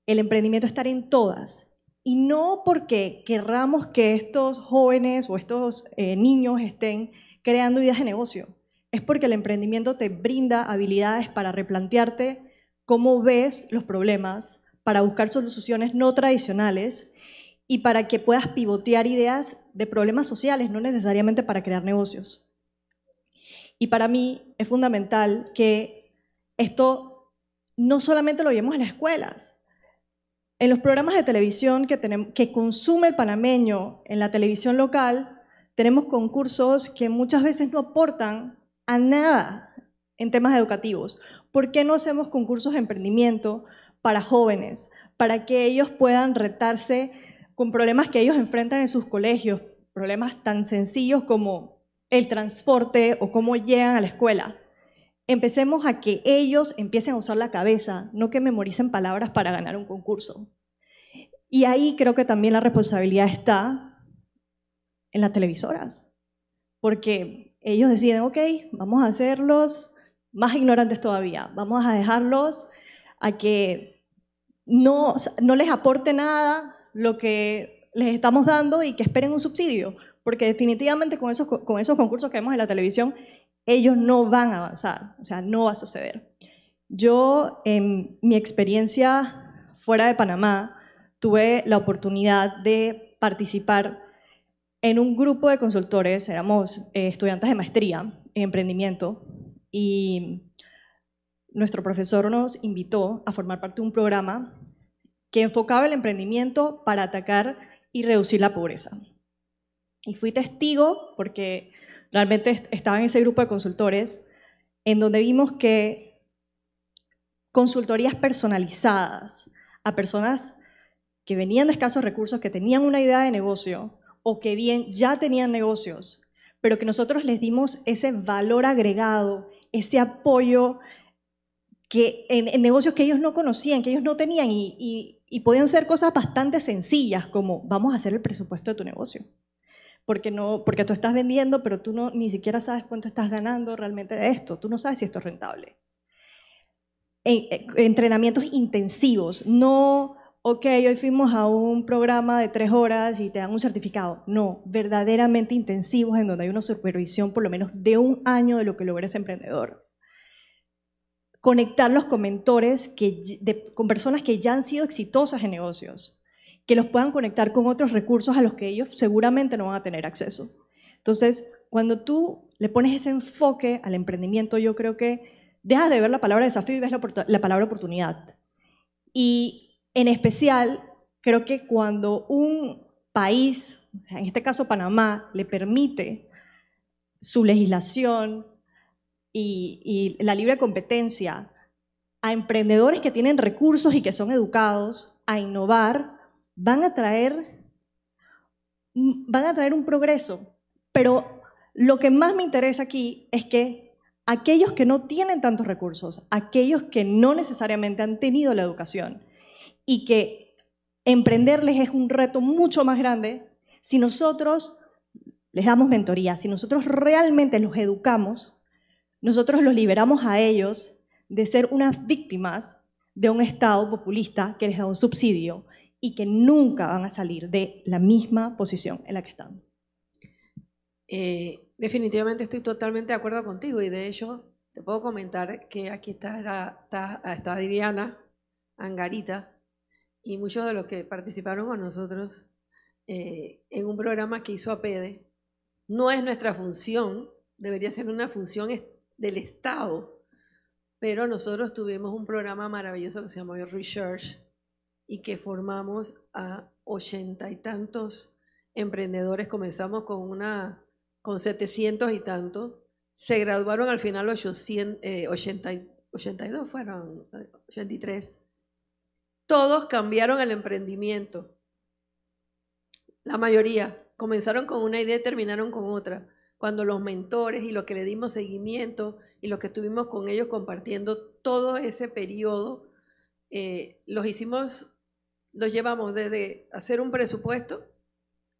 el emprendimiento estar en todas. Y no porque querramos que estos jóvenes o estos eh, niños estén creando ideas de negocio. Es porque el emprendimiento te brinda habilidades para replantearte cómo ves los problemas, para buscar soluciones no tradicionales y para que puedas pivotear ideas de problemas sociales, no necesariamente para crear negocios. Y para mí es fundamental que esto no solamente lo vemos en las escuelas, en los programas de televisión que, consume el panameño en la televisión local, tenemos concursos que muchas veces no aportan a nada en temas educativos. ¿Por qué no hacemos concursos de emprendimiento para jóvenes, para que ellos puedan retarse con problemas que ellos enfrentan en sus colegios, problemas tan sencillos como el transporte o cómo llegan a la escuela? empecemos a que ellos empiecen a usar la cabeza, no que memoricen palabras para ganar un concurso. Y ahí creo que también la responsabilidad está en las televisoras, porque ellos deciden, ok, vamos a hacerlos más ignorantes todavía, vamos a dejarlos a que no, no les aporte nada lo que les estamos dando y que esperen un subsidio, porque definitivamente con esos, con esos concursos que vemos en la televisión ellos no van a avanzar, o sea, no va a suceder. Yo, en mi experiencia fuera de Panamá, tuve la oportunidad de participar en un grupo de consultores, éramos eh, estudiantes de maestría en emprendimiento, y nuestro profesor nos invitó a formar parte de un programa que enfocaba el emprendimiento para atacar y reducir la pobreza. Y fui testigo porque Realmente estaba en ese grupo de consultores en donde vimos que consultorías personalizadas a personas que venían de escasos recursos, que tenían una idea de negocio o que bien ya tenían negocios, pero que nosotros les dimos ese valor agregado, ese apoyo que en, negocios que ellos no conocían, que ellos no tenían y podían ser cosas bastante sencillas como vamos a hacer el presupuesto de tu negocio porque, no, porque tú estás vendiendo, pero tú no, ni siquiera sabes cuánto estás ganando realmente de esto, tú no sabes si esto es rentable. Eh, entrenamientos intensivos, no, ok, hoy fuimos a un programa de tres horas y te dan un certificado, no, verdaderamente intensivos en donde hay una supervisión por lo menos de un año de lo que logra ese emprendedor conectarlos con mentores, que, con personas que ya han sido exitosas en negocios, que los puedan conectar con otros recursos a los que ellos seguramente no van a tener acceso. Entonces, cuando tú le pones ese enfoque al emprendimiento, yo creo que dejas de ver la palabra desafío y ves la, palabra oportunidad. Y en especial, creo que cuando un país, en este caso Panamá, le permite su legislación y la libre competencia a emprendedores que tienen recursos y que son educados a innovar, van a traer, mm, van a traer un progreso, pero lo que más me interesa aquí es que aquellos que no tienen tantos recursos, aquellos que no necesariamente han tenido la educación y que emprenderles es un reto mucho más grande, si nosotros les damos mentoría, si nosotros realmente los educamos, nosotros los liberamos a ellos de ser unas víctimas de un Estado populista que les da un subsidio, y que nunca van a salir de la misma posición en la que están. Eh, definitivamente estoy totalmente de acuerdo contigo y de hecho te puedo comentar que aquí está, está, Adriana Angarita y muchos de los que participaron con nosotros eh, en un programa que hizo APEDE. No es nuestra función, debería ser una función del Estado, pero nosotros tuvimos un programa maravilloso que se llamó Research, y que formamos a ochenta y tantos emprendedores. Comenzamos con, una, con 700 y tantos. Se graduaron al final 800, 82, eh, fueron 83. Todos cambiaron el emprendimiento. La mayoría comenzaron con una idea y terminaron con otra. Cuando los mentores y los que le dimos seguimiento y los que estuvimos con ellos compartiendo todo ese periodo, eh, los hicimos los llevamos desde hacer un presupuesto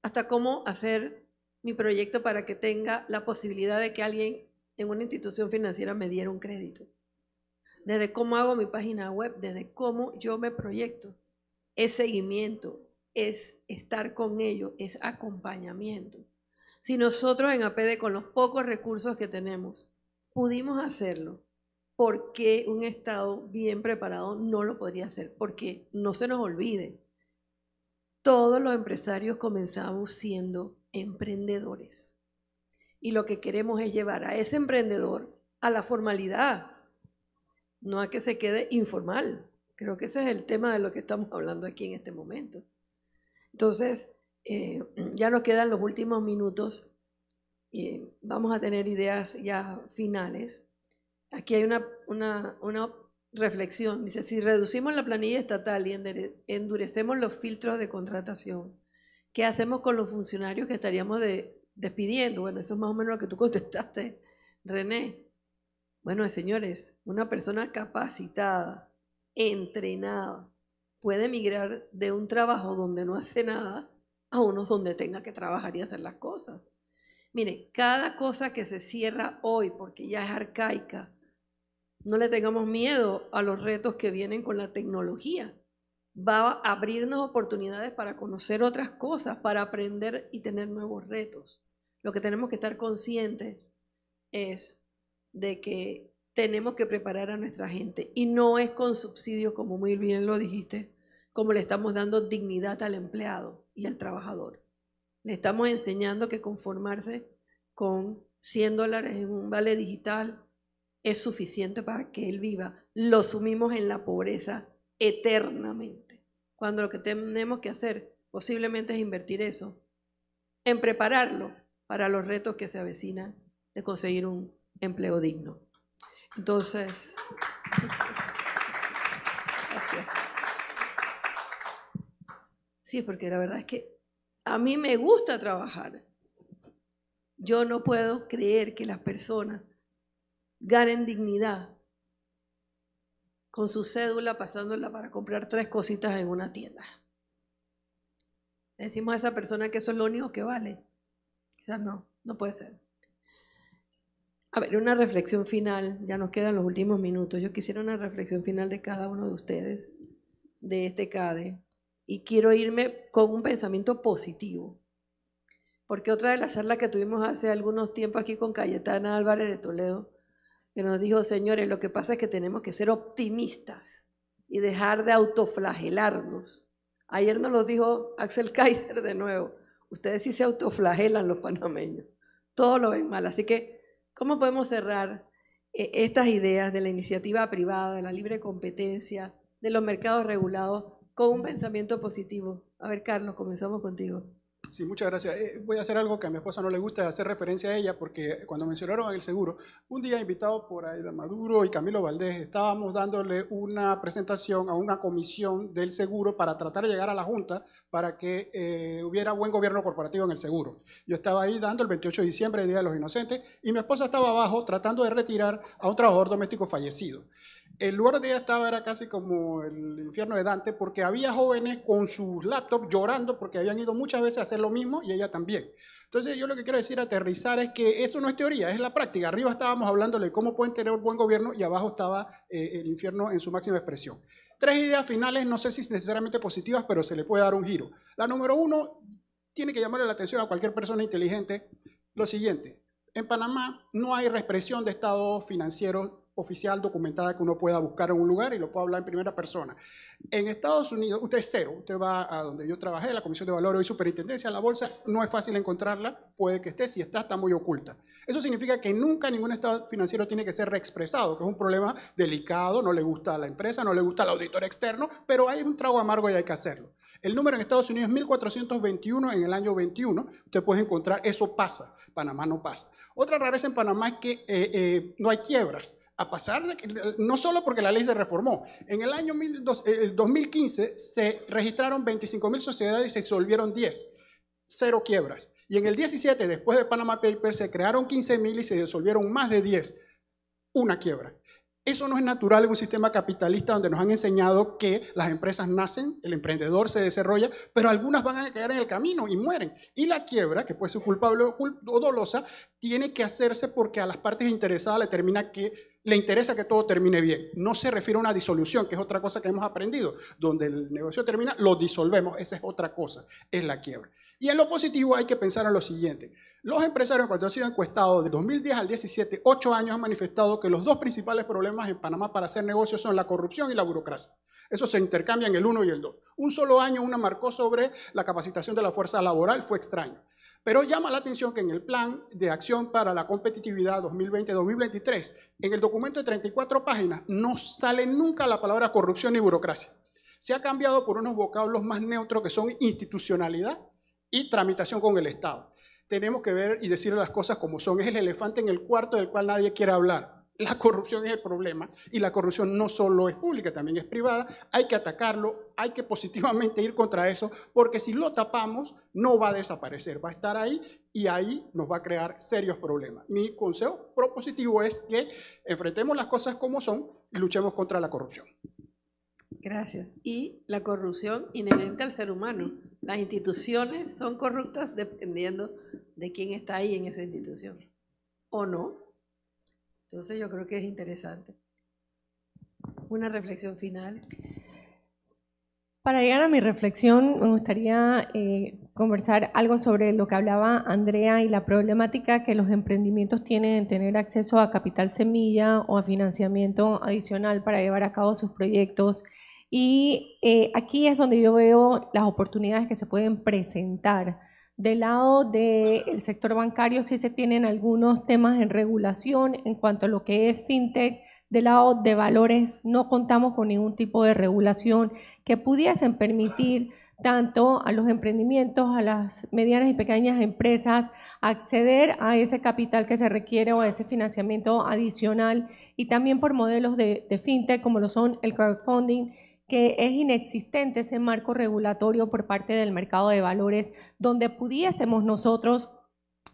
hasta cómo hacer mi proyecto para que tenga la posibilidad de que alguien en una institución financiera me diera un crédito. Desde cómo hago mi página web, desde cómo yo me proyecto. Es seguimiento, es estar con ellos, es acompañamiento. Si nosotros en APD, con los pocos recursos que tenemos, pudimos hacerlo, ¿por qué un Estado bien preparado no lo podría hacer? Porque no se nos olvide, todos los empresarios comenzamos siendo emprendedores. Y lo que queremos es llevar a ese emprendedor a la formalidad, no a que se quede informal. Creo que ese es el tema de lo que estamos hablando aquí en este momento. Entonces, eh, ya nos quedan los últimos minutos. y vamos a tener ideas ya finales aquí hay una, reflexión. Dice, si reducimos la planilla estatal y endurecemos los filtros de contratación, ¿qué hacemos con los funcionarios que estaríamos despidiendo? Bueno, eso es más o menos lo que tú contestaste, René. Bueno, señores, una persona capacitada, entrenada, puede migrar de un trabajo donde no hace nada a unos donde tenga que trabajar y hacer las cosas. Mire, cada cosa que se cierra hoy, porque ya es arcaica, no le tengamos miedo a los retos que vienen con la tecnología. Va a abrirnos oportunidades para conocer otras cosas, para aprender y tener nuevos retos. Lo que tenemos que estar conscientes es de que tenemos que preparar a nuestra gente y no es con subsidios, como muy bien lo dijiste, como le estamos dando dignidad al empleado y al trabajador. Le estamos enseñando que conformarse con 100 dólares en un vale digital es suficiente para que Él viva, lo sumimos en la pobreza eternamente. Cuando lo que tenemos que hacer posiblemente es invertir eso en prepararlo para los retos que se avecinan de conseguir un empleo digno. Entonces, gracias. Sí, porque la verdad es que a mí me gusta trabajar. Yo no puedo creer que las personas ganen dignidad con su cédula pasándola para comprar tres cositas en una tienda. decimos a esa persona que eso es lo único que vale. Quizás no, no puede ser. A ver, una reflexión final, ya nos quedan los últimos minutos. Yo quisiera una reflexión final de cada uno de ustedes, de este CADE, y quiero irme con un pensamiento positivo. Porque otra de las charlas que tuvimos hace algunos tiempos aquí con Cayetana Álvarez de Toledo, que nos dijo, señores, lo que pasa es que tenemos que ser optimistas y dejar de autoflagelarnos. Ayer nos lo dijo Axel Kaiser de nuevo, ustedes sí se autoflagelan los panameños, todo lo ven mal. Así que, ¿cómo podemos cerrar e, estas ideas de la iniciativa privada, de la libre competencia, de los mercados regulados con un pensamiento positivo? A ver, Carlos, comenzamos contigo. Sí, muchas gracias. Eh, voy a hacer algo que a mi esposa no le gusta, hacer referencia a ella, porque cuando mencionaron el seguro, un día invitado por Aida Maduro y Camilo Valdés, estábamos dándole una presentación a una comisión del seguro para tratar de llegar a la Junta para que eh, hubiera buen gobierno corporativo en el seguro. Yo estaba ahí dando el 28 de diciembre, el Día de los Inocentes, y mi esposa estaba abajo tratando de retirar a un trabajador doméstico fallecido. El lugar donde ella estaba era casi como el infierno de Dante porque había jóvenes con sus laptops llorando porque habían ido muchas veces a hacer lo mismo y ella también. Entonces yo lo que quiero decir, aterrizar, es que eso no es teoría, es la práctica. Arriba estábamos hablándole de cómo pueden tener un buen gobierno y abajo estaba eh, el infierno en su máxima expresión. Tres ideas finales, no sé si necesariamente positivas, pero se le puede dar un giro. La número uno tiene que llamarle la atención a cualquier persona inteligente. Lo siguiente, en Panamá no hay represión de estados financieros oficial documentada que uno pueda buscar en un lugar y lo pueda hablar en primera persona. En Estados Unidos, usted es cero, usted va a donde yo trabajé, la Comisión de Valores y Superintendencia, la bolsa, no es fácil encontrarla, puede que esté, si está, está muy oculta. Eso significa que nunca ningún estado financiero tiene que ser reexpresado, que es un problema delicado, no le gusta a la empresa, no le gusta al auditor externo, pero hay un trago amargo y hay que hacerlo. El número en Estados Unidos es 1421 en el año 21, usted puede encontrar, eso pasa, Panamá no pasa. Otra rareza en Panamá es que eh, eh, no hay quiebras a pasar, no solo porque la ley se reformó, en el año 2015 eh, se registraron 25.000 sociedades y se disolvieron 10, cero quiebras. Y en el 17, después de Panama Papers, se crearon 15.000 y se disolvieron más de 10, una quiebra. Eso no es natural en un sistema capitalista donde nos han enseñado que las empresas nacen, el emprendedor se desarrolla, pero algunas van a caer en el camino y mueren. Y la quiebra, que puede ser culpable o dolosa, tiene que hacerse porque a las partes interesadas le termina que le interesa que todo termine bien. No se refiere a una disolución, que es otra cosa que hemos aprendido. Donde el negocio termina, lo disolvemos. Esa es otra cosa, es la quiebra. Y en lo positivo hay que pensar en lo siguiente. Los empresarios, cuando han sido encuestados de 2010 al 17, ocho años han manifestado que los dos principales problemas en Panamá para hacer negocios son la corrupción y la burocracia. Eso se intercambian el uno y el dos. Un solo año una marcó sobre la capacitación de la fuerza laboral, fue extraño. Pero llama la atención que en el Plan de Acción para la Competitividad 2020-2023, en el documento de 34 páginas, no sale nunca la palabra corrupción y burocracia. Se ha cambiado por unos vocablos más neutros que son institucionalidad y tramitación con el Estado. Tenemos que ver y decir las cosas como son. Es el elefante en el cuarto del cual nadie quiere hablar. La corrupción es el problema y la corrupción no solo es pública, también es privada. Hay que atacarlo, hay que positivamente ir contra eso, porque si lo tapamos no va a desaparecer, va a estar ahí y ahí nos va a crear serios problemas. Mi consejo propositivo es que enfrentemos las cosas como son y luchemos contra la corrupción. Gracias. Y la corrupción inherente al ser humano. Las instituciones son corruptas dependiendo de quién está ahí en esa institución. ¿O no? Entonces yo creo que es interesante. Una reflexión final. Para llegar a mi reflexión, me gustaría eh, conversar algo sobre lo que hablaba Andrea y la problemática que los emprendimientos tienen en tener acceso a capital semilla o a financiamiento adicional para llevar a cabo sus proyectos. Y eh, aquí es donde yo veo las oportunidades que se pueden presentar del lado del sector bancario sí se tienen algunos temas en regulación en cuanto a lo que es fintech. Del lado de valores no contamos con ningún tipo de regulación que pudiesen permitir tanto a los emprendimientos, a las medianas y pequeñas empresas, acceder a ese capital que se requiere o a ese financiamiento adicional y también por modelos de, de fintech como lo son el crowdfunding que es inexistente ese marco regulatorio por parte del mercado de valores, donde pudiésemos nosotros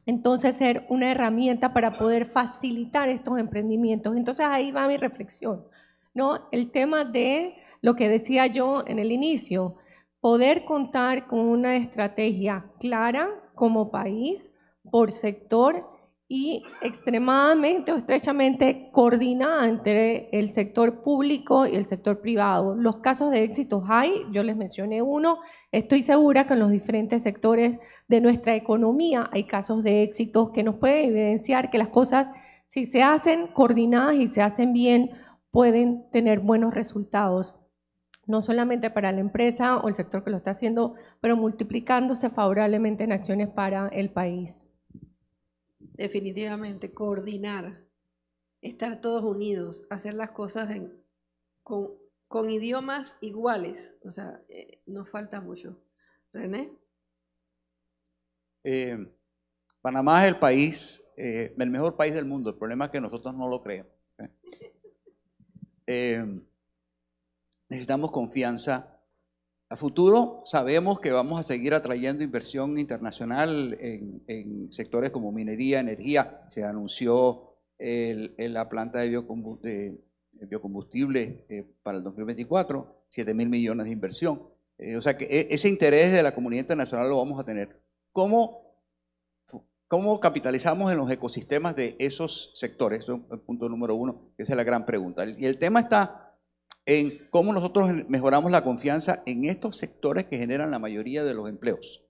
entonces ser una herramienta para poder facilitar estos emprendimientos. Entonces ahí va mi reflexión, ¿no? El tema de lo que decía yo en el inicio, poder contar con una estrategia clara como país, por sector y extremadamente o estrechamente coordinada entre el sector público y el sector privado. Los casos de éxitos hay, yo les mencioné uno, estoy segura que en los diferentes sectores de nuestra economía hay casos de éxitos que nos pueden evidenciar que las cosas, si se hacen coordinadas y se hacen bien, pueden tener buenos resultados no solamente para la empresa o el sector que lo está haciendo, pero multiplicándose favorablemente en acciones para el país definitivamente, coordinar, estar todos unidos, hacer las cosas con, idiomas iguales. O sea, eh, nos falta mucho. René. Eh, Panamá es el país, eh, el mejor país del mundo. El problema es que nosotros no lo creemos. necesitamos confianza a futuro sabemos que vamos a seguir atrayendo inversión internacional en, sectores como minería, energía. Se anunció la planta de, biocombustible eh, para el 2024, 7 mil millones de inversión. Eh, o sea que e, ese interés de la comunidad internacional lo vamos a tener. ¿Cómo, cómo capitalizamos en los ecosistemas de esos sectores? Eso es el punto número uno, esa es la gran pregunta. Y el tema está en cómo nosotros mejoramos la confianza en estos sectores que generan la mayoría de los empleos.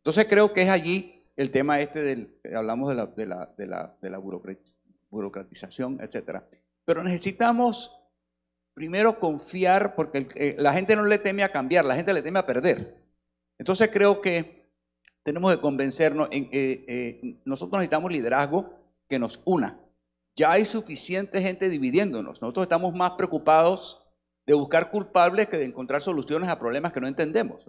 Entonces creo que es allí el tema este del, hablamos de la, de la, de la, burocratización, etc. Pero necesitamos primero confiar, porque eh, la gente no le teme a cambiar, la gente le teme a perder. Entonces creo que tenemos que convencernos, en, eh, eh, nosotros necesitamos liderazgo que nos una. Ya hay suficiente gente dividiéndonos, nosotros estamos más preocupados de buscar culpables que de encontrar soluciones a problemas que no entendemos.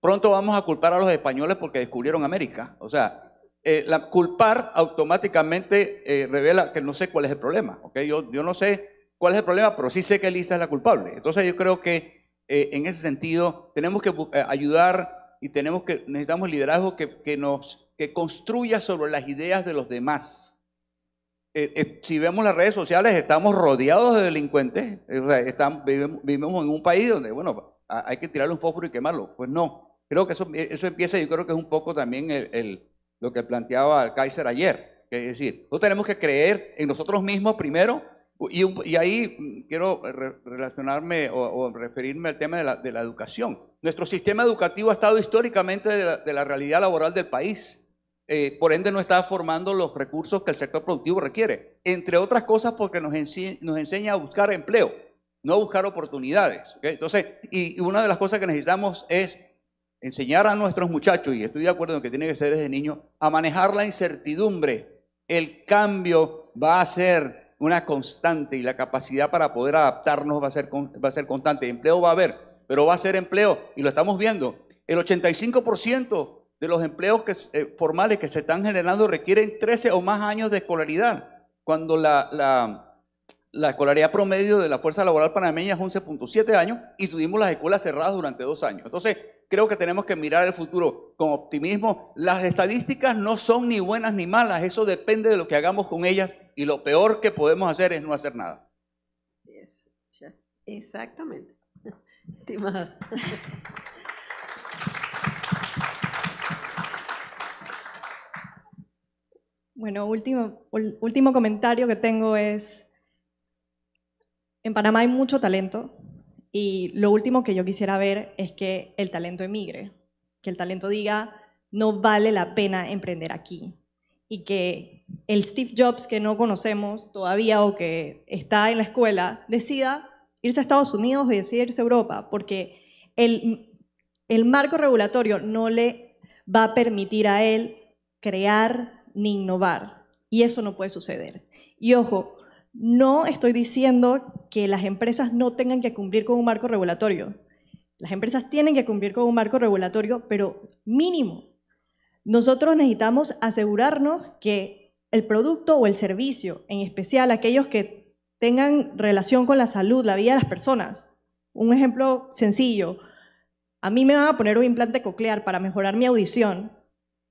Pronto vamos a culpar a los españoles porque descubrieron América. O sea, eh, culpar automáticamente eh, revela que no sé cuál es el problema. Yo, yo no sé cuál es el problema, pero sí sé que Elisa es la culpable. Entonces yo creo que eh, en ese sentido tenemos que ayudar y tenemos que, necesitamos liderazgo que, nos que construya sobre las ideas de los demás eh, eh, si vemos las redes sociales, estamos rodeados de delincuentes. están, vivimos, en un país donde, bueno, hay que tirarle un fósforo y quemarlo. Pues no. Creo que eso, eso empieza, yo creo que es un poco también lo que planteaba el Kaiser ayer. Es decir, no tenemos que creer en nosotros mismos primero. Y, ahí mm, quiero relacionarme o, referirme al tema de la, educación. Nuestro sistema educativo ha estado históricamente de la, de la realidad laboral del país. Eh, por ende no está formando los recursos que el sector productivo requiere, entre otras cosas porque nos, enseña a buscar empleo, no a buscar oportunidades. Entonces, y, una de las cosas que necesitamos es enseñar a nuestros muchachos, y estoy de acuerdo en que tiene que ser desde niño, a manejar la incertidumbre. El cambio va a ser una constante y la capacidad para poder adaptarnos va a ser, va a ser constante. Empleo va a haber, pero va a ser empleo y lo estamos viendo. El 85% de los empleos eh, formales que se están generando requieren 13 o más años de escolaridad, cuando la, la, escolaridad promedio de la fuerza laboral panameña es 11.7 años y tuvimos las escuelas cerradas durante dos años. Entonces, creo que tenemos que mirar el futuro con optimismo. Las estadísticas no son ni buenas ni malas, eso depende de lo que hagamos con ellas y lo peor que podemos hacer es no hacer nada. Exactamente. Bueno, último, último comentario que tengo es, en Panamá hay mucho talento y lo último que yo quisiera ver es que el talento emigre, que el talento diga, no vale la pena emprender aquí y que el Steve Jobs que no conocemos todavía o que está en la escuela decida irse a Estados Unidos o decida irse a Europa, porque el, el marco regulatorio no le va a permitir a él crear ni innovar. Y eso no puede suceder. Y ojo, no estoy diciendo que las empresas no tengan que cumplir con un marco regulatorio. Las empresas tienen que cumplir con un marco regulatorio, pero mínimo. Nosotros necesitamos asegurarnos que el producto o el servicio, en especial aquellos que tengan relación con la salud, la vida de las personas. Un ejemplo sencillo, a mí me van a poner un implante coclear para mejorar mi audición,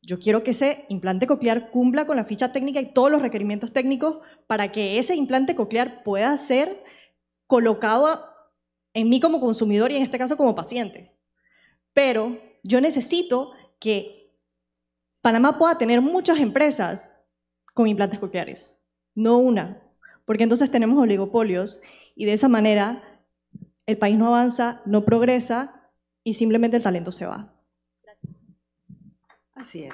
yo quiero que ese implante coclear cumpla con la ficha técnica y todos los requerimientos técnicos para que ese implante coclear pueda ser colocado en mí como consumidor y en este caso como paciente. Pero yo necesito que Panamá pueda tener muchas empresas con implantes cocleares, no una, porque entonces tenemos oligopolios y de esa manera el país no avanza, no progresa y simplemente el talento se va. Así es.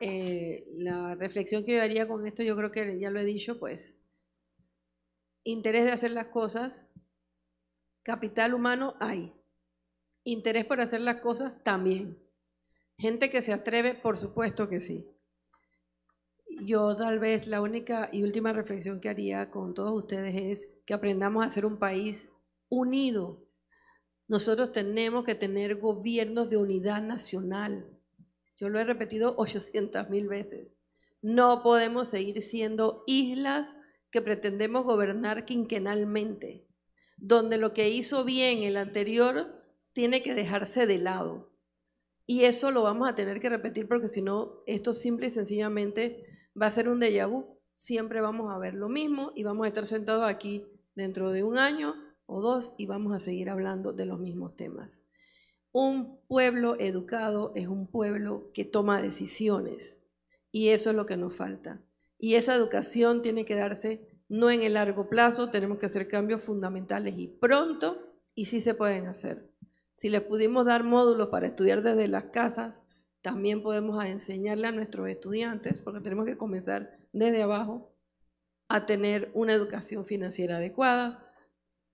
Eh, la reflexión que yo haría con esto, yo creo que ya lo he dicho, pues, interés de hacer las cosas, capital humano hay, interés por hacer las cosas también, gente que se atreve, por supuesto que sí. Yo tal vez la única y última reflexión que haría con todos ustedes es que aprendamos a ser un país unido, nosotros tenemos que tener gobiernos de unidad nacional. Yo lo he repetido 800 mil veces. No podemos seguir siendo islas que pretendemos gobernar quinquenalmente, donde lo que hizo bien el anterior tiene que dejarse de lado. Y eso lo vamos a tener que repetir porque si no, esto simple y sencillamente va a ser un déjà vu. Siempre vamos a ver lo mismo y vamos a estar sentados aquí dentro de un año o dos y vamos a seguir hablando de los mismos temas. Un pueblo educado es un pueblo que toma decisiones y eso es lo que nos falta. Y esa educación tiene que darse no en el largo plazo, tenemos que hacer cambios fundamentales y pronto y sí se pueden hacer. Si les pudimos dar módulos para estudiar desde las casas, también podemos enseñarle a nuestros estudiantes, porque tenemos que comenzar desde abajo, a tener una educación financiera adecuada,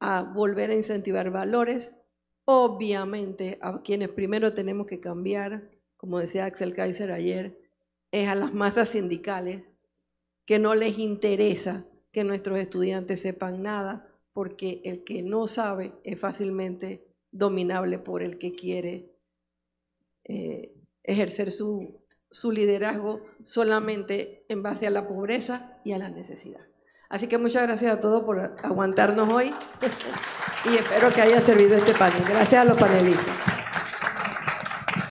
a volver a incentivar valores, obviamente a quienes primero tenemos que cambiar, como decía Axel Kaiser ayer, es a las masas sindicales, que no les interesa que nuestros estudiantes sepan nada, porque el que no sabe es fácilmente dominable por el que quiere eh, ejercer su, su liderazgo solamente en base a la pobreza y a la necesidad. Así que muchas gracias a todos por aguantarnos hoy y espero que haya servido este panel. Gracias a los panelistas.